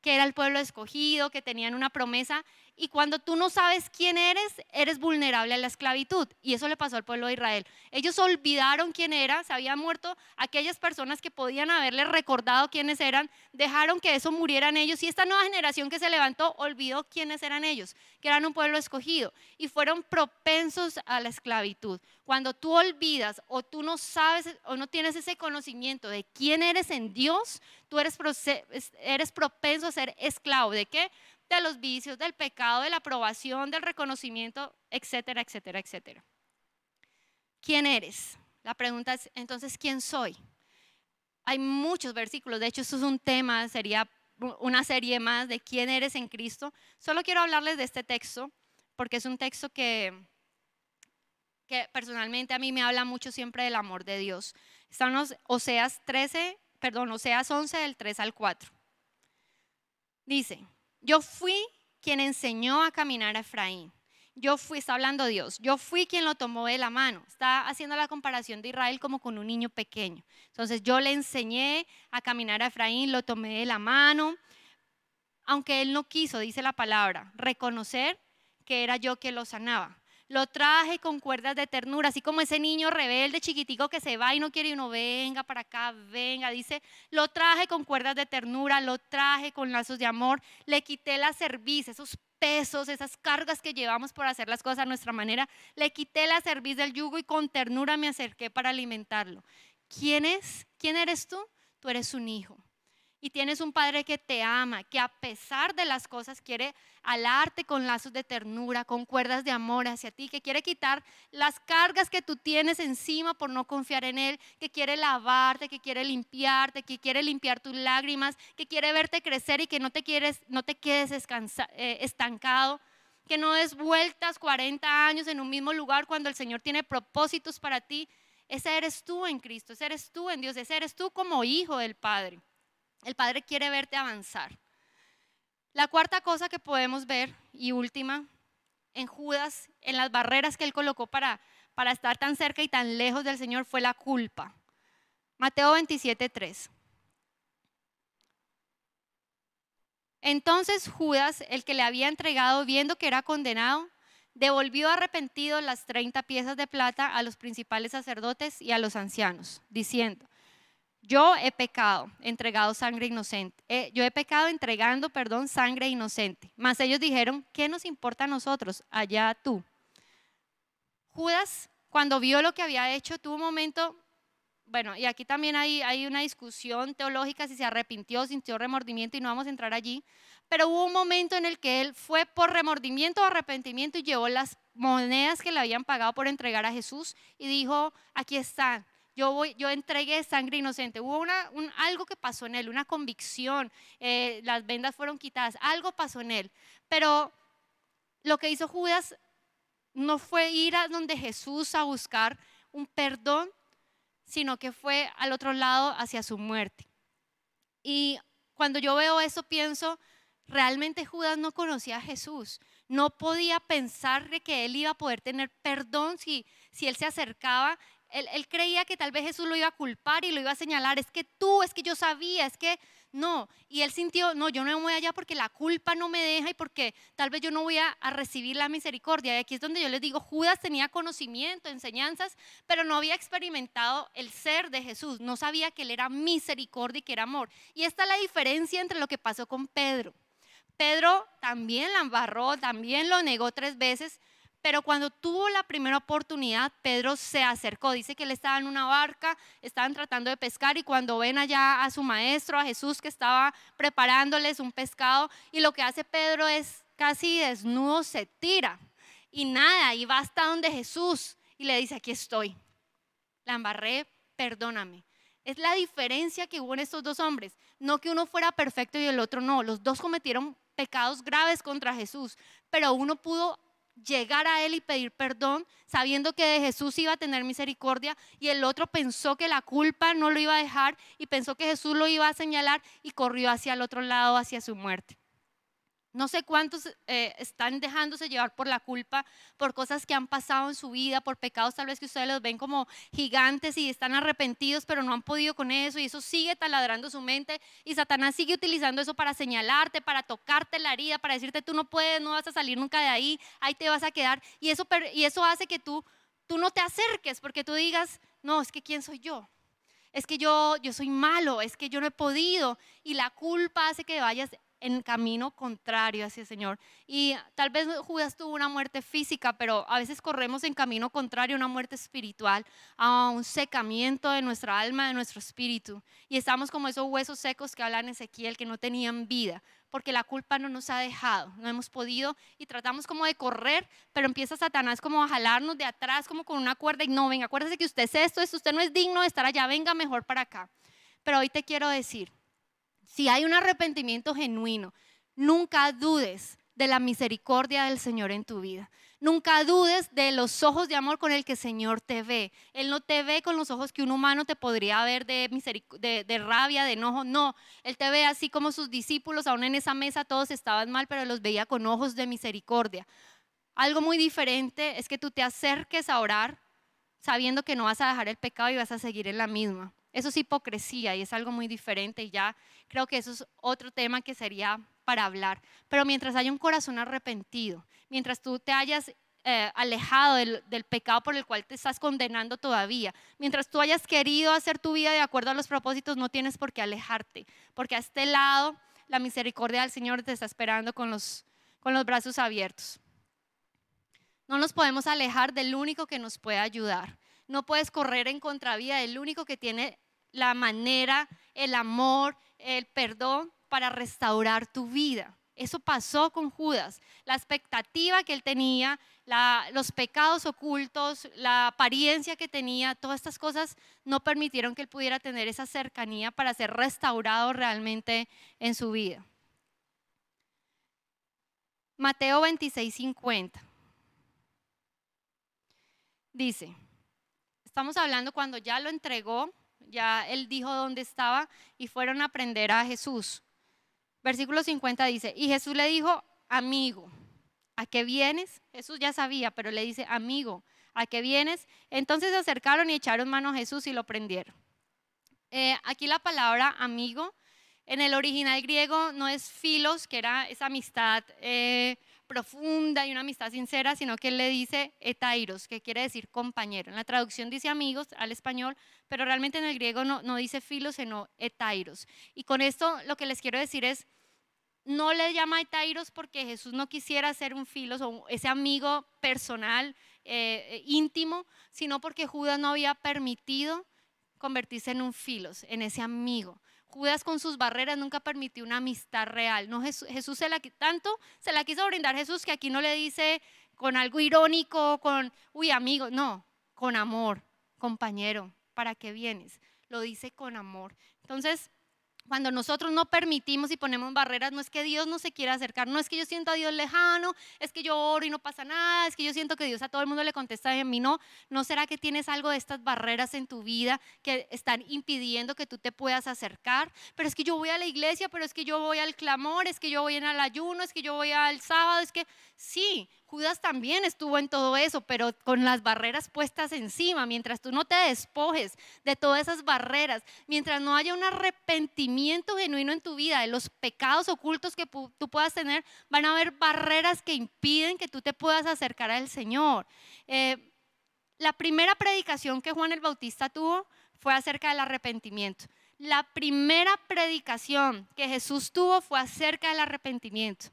que era el pueblo escogido, que tenían una promesa, y cuando tú no sabes quién eres, eres vulnerable a la esclavitud. Y eso le pasó al pueblo de Israel. Ellos olvidaron quién era, se habían muerto aquellas personas que podían haberles recordado quiénes eran, dejaron que eso murieran ellos. Y esta nueva generación que se levantó olvidó quiénes eran ellos, que eran un pueblo escogido. Y fueron propensos a la esclavitud. Cuando tú olvidas o tú no sabes o no tienes ese conocimiento de quién eres en Dios, tú eres propenso a ser esclavo. ¿De qué? de los vicios, del pecado, de la aprobación, del reconocimiento, etcétera, etcétera, etcétera. ¿Quién eres? La pregunta es, entonces, ¿quién soy? Hay muchos versículos, de hecho, esto es un tema, sería una serie más de quién eres en Cristo. Solo quiero hablarles de este texto, porque es un texto que, que personalmente a mí me habla mucho siempre del amor de Dios. Están los Oseas 13, perdón, Oseas 11 del 3 al 4. Dice, yo fui quien enseñó a caminar a Efraín. Yo fui, está hablando Dios, yo fui quien lo tomó de la mano. Está haciendo la comparación de Israel como con un niño pequeño. Entonces yo le enseñé a caminar a Efraín, lo tomé de la mano, aunque él no quiso, dice la palabra, reconocer que era yo quien lo sanaba. Lo traje con cuerdas de ternura, así como ese niño rebelde chiquitico que se va y no quiere y uno venga para acá, venga. Dice, lo traje con cuerdas de ternura, lo traje con lazos de amor, le quité la cerviz, esos pesos, esas cargas que llevamos por hacer las cosas a nuestra manera, le quité la cerviz del yugo y con ternura me acerqué para alimentarlo. ¿Quién es? ¿Quién eres tú? Tú eres un hijo y tienes un padre que te ama, que a pesar de las cosas quiere alarte con lazos de ternura, con cuerdas de amor hacia ti, que quiere quitar las cargas que tú tienes encima por no confiar en Él, que quiere lavarte, que quiere limpiarte, que quiere limpiar tus lágrimas, que quiere verte crecer y que no te, quieres, no te quedes eh, estancado, que no des vueltas 40 años en un mismo lugar cuando el Señor tiene propósitos para ti. Ese eres tú en Cristo, ese eres tú en Dios, ese eres tú como hijo del Padre. El Padre quiere verte avanzar. La cuarta cosa que podemos ver y última en Judas, en las barreras que él colocó para, para estar tan cerca y tan lejos del Señor fue la culpa. Mateo 27:3. Entonces Judas, el que le había entregado, viendo que era condenado, devolvió arrepentido las 30 piezas de plata a los principales sacerdotes y a los ancianos, diciendo, yo he pecado entregado sangre inocente. Eh, yo he pecado entregando, perdón, sangre inocente. Mas ellos dijeron, ¿qué nos importa a nosotros? Allá tú. Judas, cuando vio lo que había hecho, tuvo un momento, bueno, y aquí también hay, hay una discusión teológica si se arrepintió, sintió remordimiento y no vamos a entrar allí, pero hubo un momento en el que él fue por remordimiento o arrepentimiento y llevó las monedas que le habían pagado por entregar a Jesús y dijo, aquí están, yo, entregué sangre inocente. Hubo algo que pasó en él, una convicción, eh, las vendas fueron quitadas, algo pasó en él. Pero lo que hizo Judas no fue ir a donde Jesús a buscar un perdón, sino que fue al otro lado hacia su muerte. Y cuando yo veo eso pienso, realmente Judas no conocía a Jesús. No podía pensar que él iba a poder tener perdón si, si él se acercaba él, creía que tal vez Jesús lo iba a culpar y lo iba a señalar, es que tú, es que yo sabía, es que no. Y él sintió, no, yo no me voy allá porque la culpa no me deja y porque tal vez yo no voy a, recibir la misericordia. Y aquí es donde yo les digo, Judas tenía conocimiento, enseñanzas, pero no había experimentado el ser de Jesús, no sabía que él era misericordia y que era amor. Y esta es la diferencia entre lo que pasó con Pedro. Pedro también la embarró, también lo negó tres veces, pero cuando tuvo la primera oportunidad, Pedro se acercó. Dice que él estaba en una barca, estaban tratando de pescar y cuando ven allá a su maestro, a Jesús, que estaba preparándoles un pescado, y lo que hace Pedro es casi desnudo, se tira y nada, y va hasta donde Jesús y le dice, aquí estoy, la embarré, perdóname. Es la diferencia que hubo en estos dos hombres. No que uno fuera perfecto y el otro no. Los dos cometieron pecados graves contra Jesús, pero uno pudo llegar a él y pedir perdón, sabiendo que de Jesús iba a tener misericordia, y el otro pensó que la culpa no lo iba a dejar y pensó que Jesús lo iba a señalar y corrió hacia el otro lado, hacia su muerte. No sé cuántos eh, están dejándose llevar por la culpa, por cosas que han pasado en su vida, por pecados tal vez que ustedes los ven como gigantes y están arrepentidos, pero no han podido con eso y eso sigue taladrando su mente y Satanás sigue utilizando eso para señalarte, para tocarte la herida, para decirte tú no puedes, no vas a salir nunca de ahí, ahí te vas a quedar y eso, y eso hace que tú, tú no te acerques porque tú digas, no, es que quién soy yo, es que yo, yo soy malo, es que yo no he podido. Y la culpa hace que vayas en camino contrario hacia el Señor. Y tal vez Judas tuvo una muerte física, pero a veces corremos en camino contrario una muerte espiritual, a un secamiento de nuestra alma, de nuestro espíritu. Y estamos como esos huesos secos que hablan Ezequiel, que no tenían vida, porque la culpa no nos ha dejado, no hemos podido y tratamos como de correr, pero empieza Satanás como a jalarnos de atrás como con una cuerda y no, venga, acuérdese que usted es esto, esto usted no es digno de estar allá, venga mejor para acá. Pero hoy te quiero decir, si hay un arrepentimiento genuino, nunca dudes de la misericordia del Señor en tu vida. Nunca dudes de los ojos de amor con el que el Señor te ve. Él no te ve con los ojos que un humano te podría ver de, rabia, de enojo. No, Él te ve así como sus discípulos, aún en esa mesa todos estaban mal, pero los veía con ojos de misericordia. Algo muy diferente es que tú te acerques a orar sabiendo que no vas a dejar el pecado y vas a seguir en la misma. Eso es hipocresía y es algo muy diferente y ya Creo que eso es otro tema que sería para hablar. Pero mientras haya un corazón arrepentido, mientras tú te hayas eh, alejado del, del, pecado por el cual te estás condenando todavía, mientras tú hayas querido hacer tu vida de acuerdo a los propósitos, no tienes por qué alejarte, porque a este lado la misericordia del Señor te está esperando con los, con los brazos abiertos. No nos podemos alejar del único que nos puede ayudar. No puedes correr en contravía del único que tiene la manera, el amor, el perdón para restaurar tu vida. Eso pasó con Judas. La expectativa que él tenía, los pecados ocultos, la apariencia que tenía, todas estas cosas no permitieron que él pudiera tener esa cercanía para ser restaurado realmente en su vida. Mateo 26, 50. Dice, estamos hablando cuando ya lo entregó ya él dijo dónde estaba y fueron a prender a Jesús. Versículo 50 dice, y Jesús le dijo, amigo, ¿a qué vienes? Jesús ya sabía, pero le dice, amigo, ¿a qué vienes? Entonces se acercaron y echaron mano a Jesús y lo prendieron. Eh, aquí la palabra amigo en el original griego no es filos, que era esa amistad. Eh, profunda y una amistad sincera, sino que él le dice etairos, que quiere decir compañero. En la traducción dice amigos al español, pero realmente en el griego no, dice filos, sino etairos. Y con esto lo que les quiero decir es, no le llama etairos porque Jesús no quisiera ser un filos o ese amigo personal, eh, eh, íntimo, sino porque Judas no había permitido convertirse en un filos, en ese amigo. Judas con sus barreras, nunca permitió una amistad real. No, Jesús, se la, tanto se la quiso brindar Jesús que aquí no le dice con algo irónico, con, uy, amigo, no, con amor, compañero, ¿para qué vienes? Lo dice con amor. Entonces, cuando nosotros no permitimos y ponemos barreras, no es que Dios no se quiera acercar, no es que yo siento a Dios lejano, es que yo oro y no pasa nada, es que yo siento que Dios a todo el mundo le contesta y a mí no. ¿No será que tienes algo de estas barreras en tu vida que están impidiendo que tú te puedas acercar? Pero es que yo voy a la iglesia, pero es que yo voy al clamor, es que yo voy en el ayuno, es que yo voy al sábado, es que sí, Judas también estuvo en todo eso, pero con las barreras puestas encima, mientras tú no te despojes de todas esas barreras, mientras no haya un arrepentimiento genuino en tu vida de los pecados ocultos que tú puedas tener, van a haber barreras que impiden que tú te puedas acercar al Señor. Eh, la primera predicación que Juan el Bautista tuvo fue acerca del arrepentimiento. La primera predicación que Jesús tuvo fue acerca del arrepentimiento.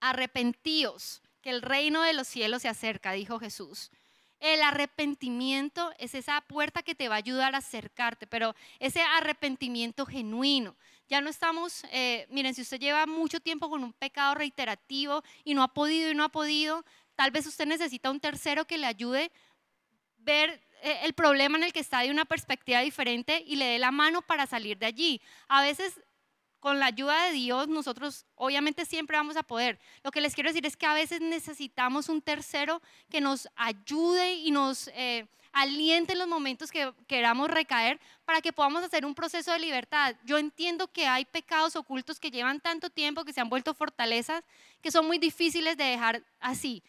Arrepentíos, que el reino de los cielos se acerca, dijo Jesús. El arrepentimiento es esa puerta que te va a ayudar a acercarte, pero ese arrepentimiento genuino. Ya no estamos, eh, miren, si usted lleva mucho tiempo con un pecado reiterativo y no ha podido y no ha podido, tal vez usted necesita un tercero que le ayude ver eh, el problema en el que está de una perspectiva diferente y le dé la mano para salir de allí. A veces con la ayuda de Dios nosotros obviamente siempre vamos a poder. Lo que les quiero decir es que a veces necesitamos un tercero que nos ayude y nos eh, aliente en los momentos que queramos recaer para que podamos hacer un proceso de libertad. Yo entiendo que hay pecados ocultos que llevan tanto tiempo, que se han vuelto fortalezas, que son muy difíciles de dejar así.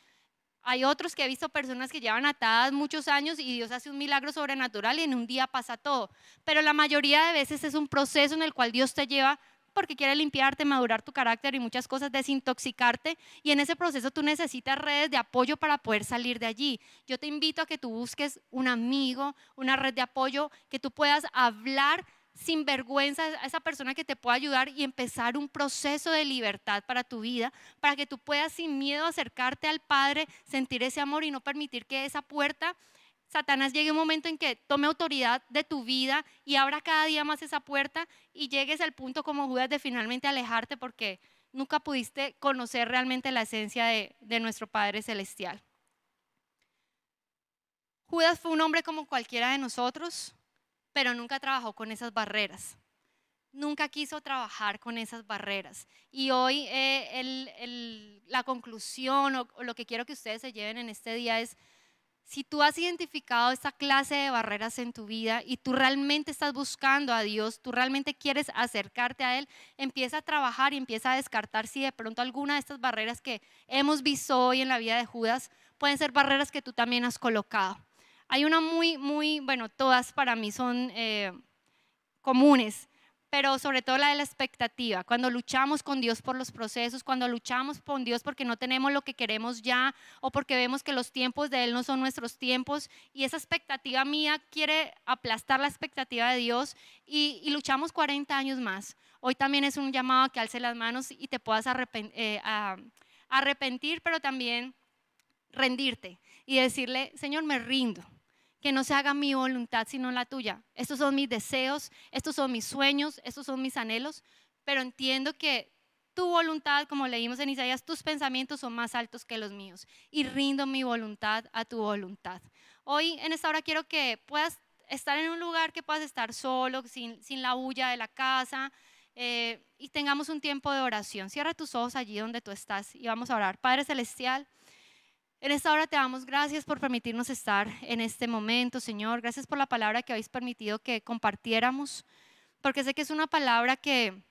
Hay otros que he visto personas que llevan atadas muchos años y Dios hace un milagro sobrenatural y en un día pasa todo. Pero la mayoría de veces es un proceso en el cual Dios te lleva porque quiere limpiarte, madurar tu carácter y muchas cosas, desintoxicarte. Y en ese proceso tú necesitas redes de apoyo para poder salir de allí. Yo te invito a que tú busques un amigo, una red de apoyo, que tú puedas hablar sin vergüenza a esa persona que te pueda ayudar y empezar un proceso de libertad para tu vida, para que tú puedas sin miedo acercarte al Padre, sentir ese amor y no permitir que esa puerta Satanás llegue un momento en que tome autoridad de tu vida y abra cada día más esa puerta y llegues al punto como Judas de finalmente alejarte porque nunca pudiste conocer realmente la esencia de, nuestro Padre Celestial. Judas fue un hombre como cualquiera de nosotros, pero nunca trabajó con esas barreras. Nunca quiso trabajar con esas barreras. Y hoy eh, la conclusión o lo que quiero que ustedes se lleven en este día es, si tú has identificado esta clase de barreras en tu vida y tú realmente estás buscando a Dios, tú realmente quieres acercarte a Él, empieza a trabajar y empieza a descartar si de pronto alguna de estas barreras que hemos visto hoy en la vida de Judas pueden ser barreras que tú también has colocado. Hay una muy, muy, bueno, todas para mí son eh, comunes, pero sobre todo la de la expectativa. Cuando luchamos con Dios por los procesos, cuando luchamos con Dios porque no tenemos lo que queremos ya o porque vemos que los tiempos de Él no son nuestros tiempos y esa expectativa mía quiere aplastar la expectativa de Dios y, luchamos 40 años más. Hoy también es un llamado a que alce las manos y te puedas eh, arrepentir, pero también rendirte y decirle, Señor, me rindo que no se haga mi voluntad sino la tuya. Estos son mis deseos, estos son mis sueños, estos son mis anhelos, pero entiendo que tu voluntad, como leímos en Isaías, tus pensamientos son más altos que los míos y rindo mi voluntad a tu voluntad. Hoy en esta hora quiero que puedas estar en un lugar que puedas estar solo, sin, la bulla de la casa eh, y tengamos un tiempo de oración. Cierra tus ojos allí donde tú estás y vamos a orar. Padre Celestial. En esta hora te damos gracias por permitirnos estar en este momento, Señor. Gracias por la palabra que habéis permitido que compartiéramos, porque sé que es una palabra que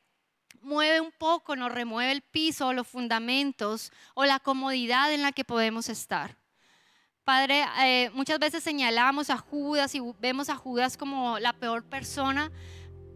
mueve un poco, nos remueve el piso, los fundamentos o la comodidad en la que podemos estar. Padre, eh, muchas veces señalamos a Judas y vemos a Judas como la peor persona,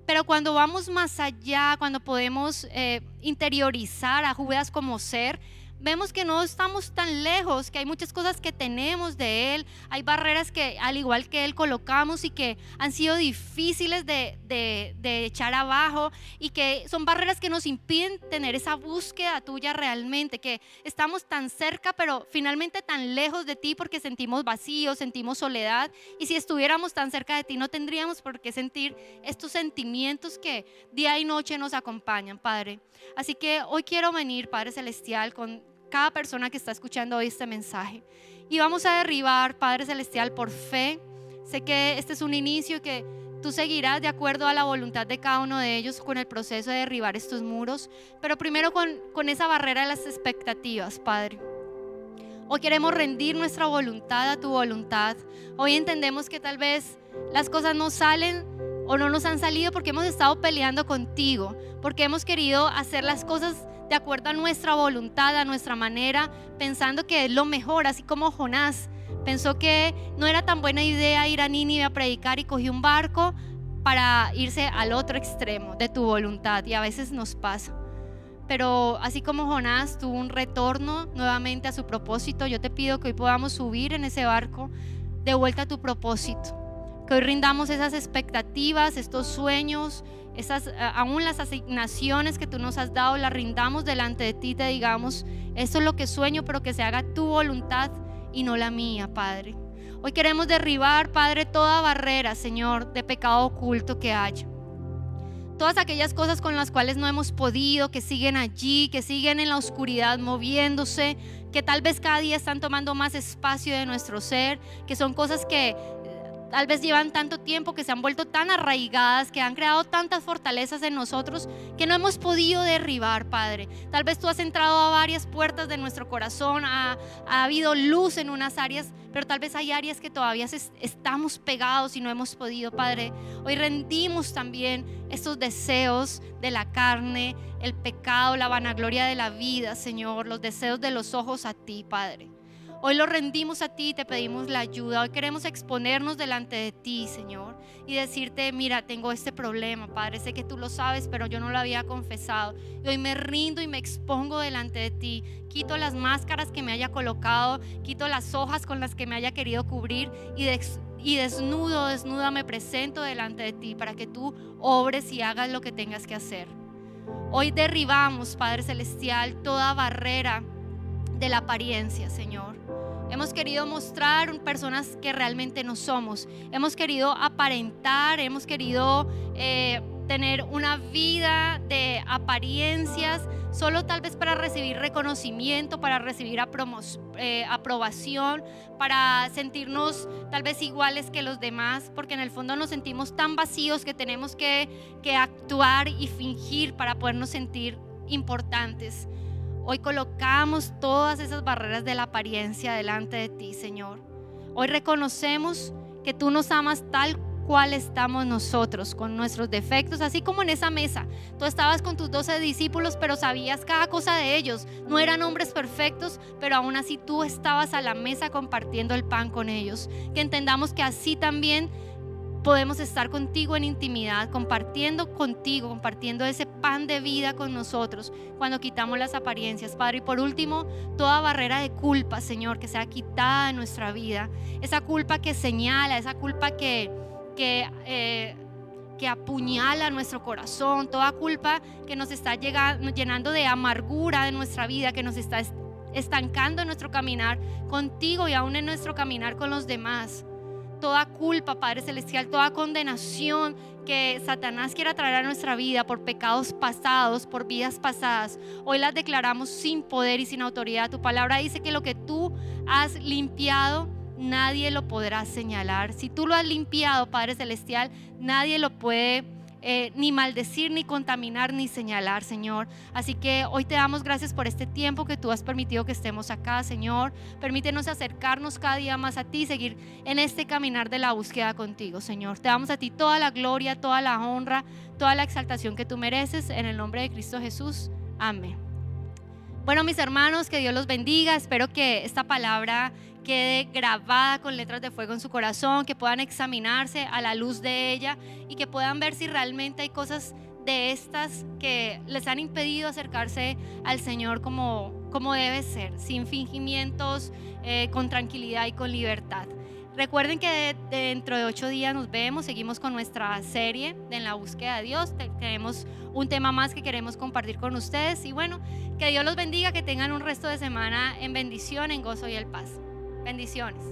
pero cuando vamos más allá, cuando podemos eh, interiorizar a Judas como ser, vemos que no estamos tan lejos, que hay muchas cosas que tenemos de Él, hay barreras que al igual que Él colocamos y que han sido difíciles de, de, de, echar abajo y que son barreras que nos impiden tener esa búsqueda tuya realmente, que estamos tan cerca pero finalmente tan lejos de ti porque sentimos vacío, sentimos soledad y si estuviéramos tan cerca de ti no tendríamos por qué sentir estos sentimientos que día y noche nos acompañan, Padre. Así que hoy quiero venir, Padre Celestial, con cada persona que está escuchando hoy este mensaje. Y vamos a derribar, Padre Celestial, por fe. Sé que este es un inicio que tú seguirás de acuerdo a la voluntad de cada uno de ellos con el proceso de derribar estos muros, pero primero con, con esa barrera de las expectativas, Padre. Hoy queremos rendir nuestra voluntad a tu voluntad. Hoy entendemos que tal vez las cosas no salen o no nos han salido porque hemos estado peleando contigo, porque hemos querido hacer las cosas de acuerdo a nuestra voluntad, a nuestra manera, pensando que es lo mejor, así como Jonás pensó que no era tan buena idea ir a Nínive a predicar y cogió un barco para irse al otro extremo de tu voluntad y a veces nos pasa. Pero así como Jonás tuvo un retorno nuevamente a su propósito, yo te pido que hoy podamos subir en ese barco de vuelta a tu propósito, que hoy rindamos esas expectativas, estos sueños eh, aún las asignaciones que tú nos has dado, las rindamos delante de ti, te digamos, eso es lo que sueño, pero que se haga tu voluntad y no la mía, Padre. Hoy queremos derribar, Padre, toda barrera, Señor, de pecado oculto que haya. Todas aquellas cosas con las cuales no hemos podido, que siguen allí, que siguen en la oscuridad moviéndose, que tal vez cada día están tomando más espacio de nuestro ser, que son cosas que tal vez llevan tanto tiempo, que se han vuelto tan arraigadas, que han creado tantas fortalezas en nosotros que no hemos podido derribar, Padre. Tal vez tú has entrado a varias puertas de nuestro corazón, ha, ha habido luz en unas áreas, pero tal vez hay áreas que todavía estamos pegados y no hemos podido, Padre. Hoy rendimos también estos deseos de la carne, el pecado, la vanagloria de la vida, Señor, los deseos de los ojos a ti, Padre. Hoy lo rendimos a ti y te pedimos la ayuda. Hoy queremos exponernos delante de ti, Señor, y decirte, mira, tengo este problema, Padre, sé que tú lo sabes, pero yo no lo había confesado. Y hoy me rindo y me expongo delante de ti. Quito las máscaras que me haya colocado, quito las hojas con las que me haya querido cubrir y y desnudo, desnuda me presento delante de ti para que tú obres y hagas lo que tengas que hacer. Hoy derribamos, Padre Celestial, toda barrera de la apariencia, Señor Hemos querido mostrar personas que realmente no somos. Hemos querido aparentar, hemos querido eh, tener una vida de apariencias, solo tal vez para recibir reconocimiento, para recibir eh, aprobación, para sentirnos tal vez iguales que los demás, porque en el fondo nos sentimos tan vacíos que tenemos que, que actuar y fingir para podernos sentir importantes. Hoy colocamos todas esas barreras de la apariencia delante de ti, Señor. Hoy reconocemos que tú nos amas tal cual estamos nosotros, con nuestros defectos, así como en esa mesa. Tú estabas con tus doce discípulos, pero sabías cada cosa de ellos. No eran hombres perfectos, pero aún así tú estabas a la mesa compartiendo el pan con ellos. Que entendamos que así también podemos estar contigo en intimidad, compartiendo contigo, compartiendo ese pan de vida con nosotros cuando quitamos las apariencias, Padre. Y por último, toda barrera de culpa, Señor, que sea quitada de nuestra vida. Esa culpa que señala, esa culpa que... que eh, que apuñala nuestro corazón, toda culpa que nos está llegando, llenando de amargura de nuestra vida, que nos está estancando en nuestro caminar contigo y aún en nuestro caminar con los demás toda culpa, Padre Celestial, toda condenación que Satanás quiera traer a nuestra vida por pecados pasados, por vidas pasadas. Hoy las declaramos sin poder y sin autoridad. Tu palabra dice que lo que tú has limpiado, nadie lo podrá señalar. Si tú lo has limpiado, Padre Celestial, nadie lo puede eh, ni maldecir, ni contaminar, ni señalar, Señor. Así que hoy te damos gracias por este tiempo que tú has permitido que estemos acá, Señor. Permítenos acercarnos cada día más a ti, Y seguir en este caminar de la búsqueda contigo, Señor. Te damos a ti toda la gloria, toda la honra, toda la exaltación que tú mereces. En el nombre de Cristo Jesús. Amén. Bueno, mis hermanos, que Dios los bendiga. Espero que esta palabra quede grabada con letras de fuego en su corazón, que puedan examinarse a la luz de ella y que puedan ver si realmente hay cosas de estas que les han impedido acercarse al Señor como, como debe ser, sin fingimientos, eh, con tranquilidad y con libertad. Recuerden que dentro de ocho días nos vemos, seguimos con nuestra serie de En la búsqueda de Dios. Tenemos un tema más que queremos compartir con ustedes. Y bueno, que Dios los bendiga, que tengan un resto de semana en bendición, en gozo y en paz. Bendiciones.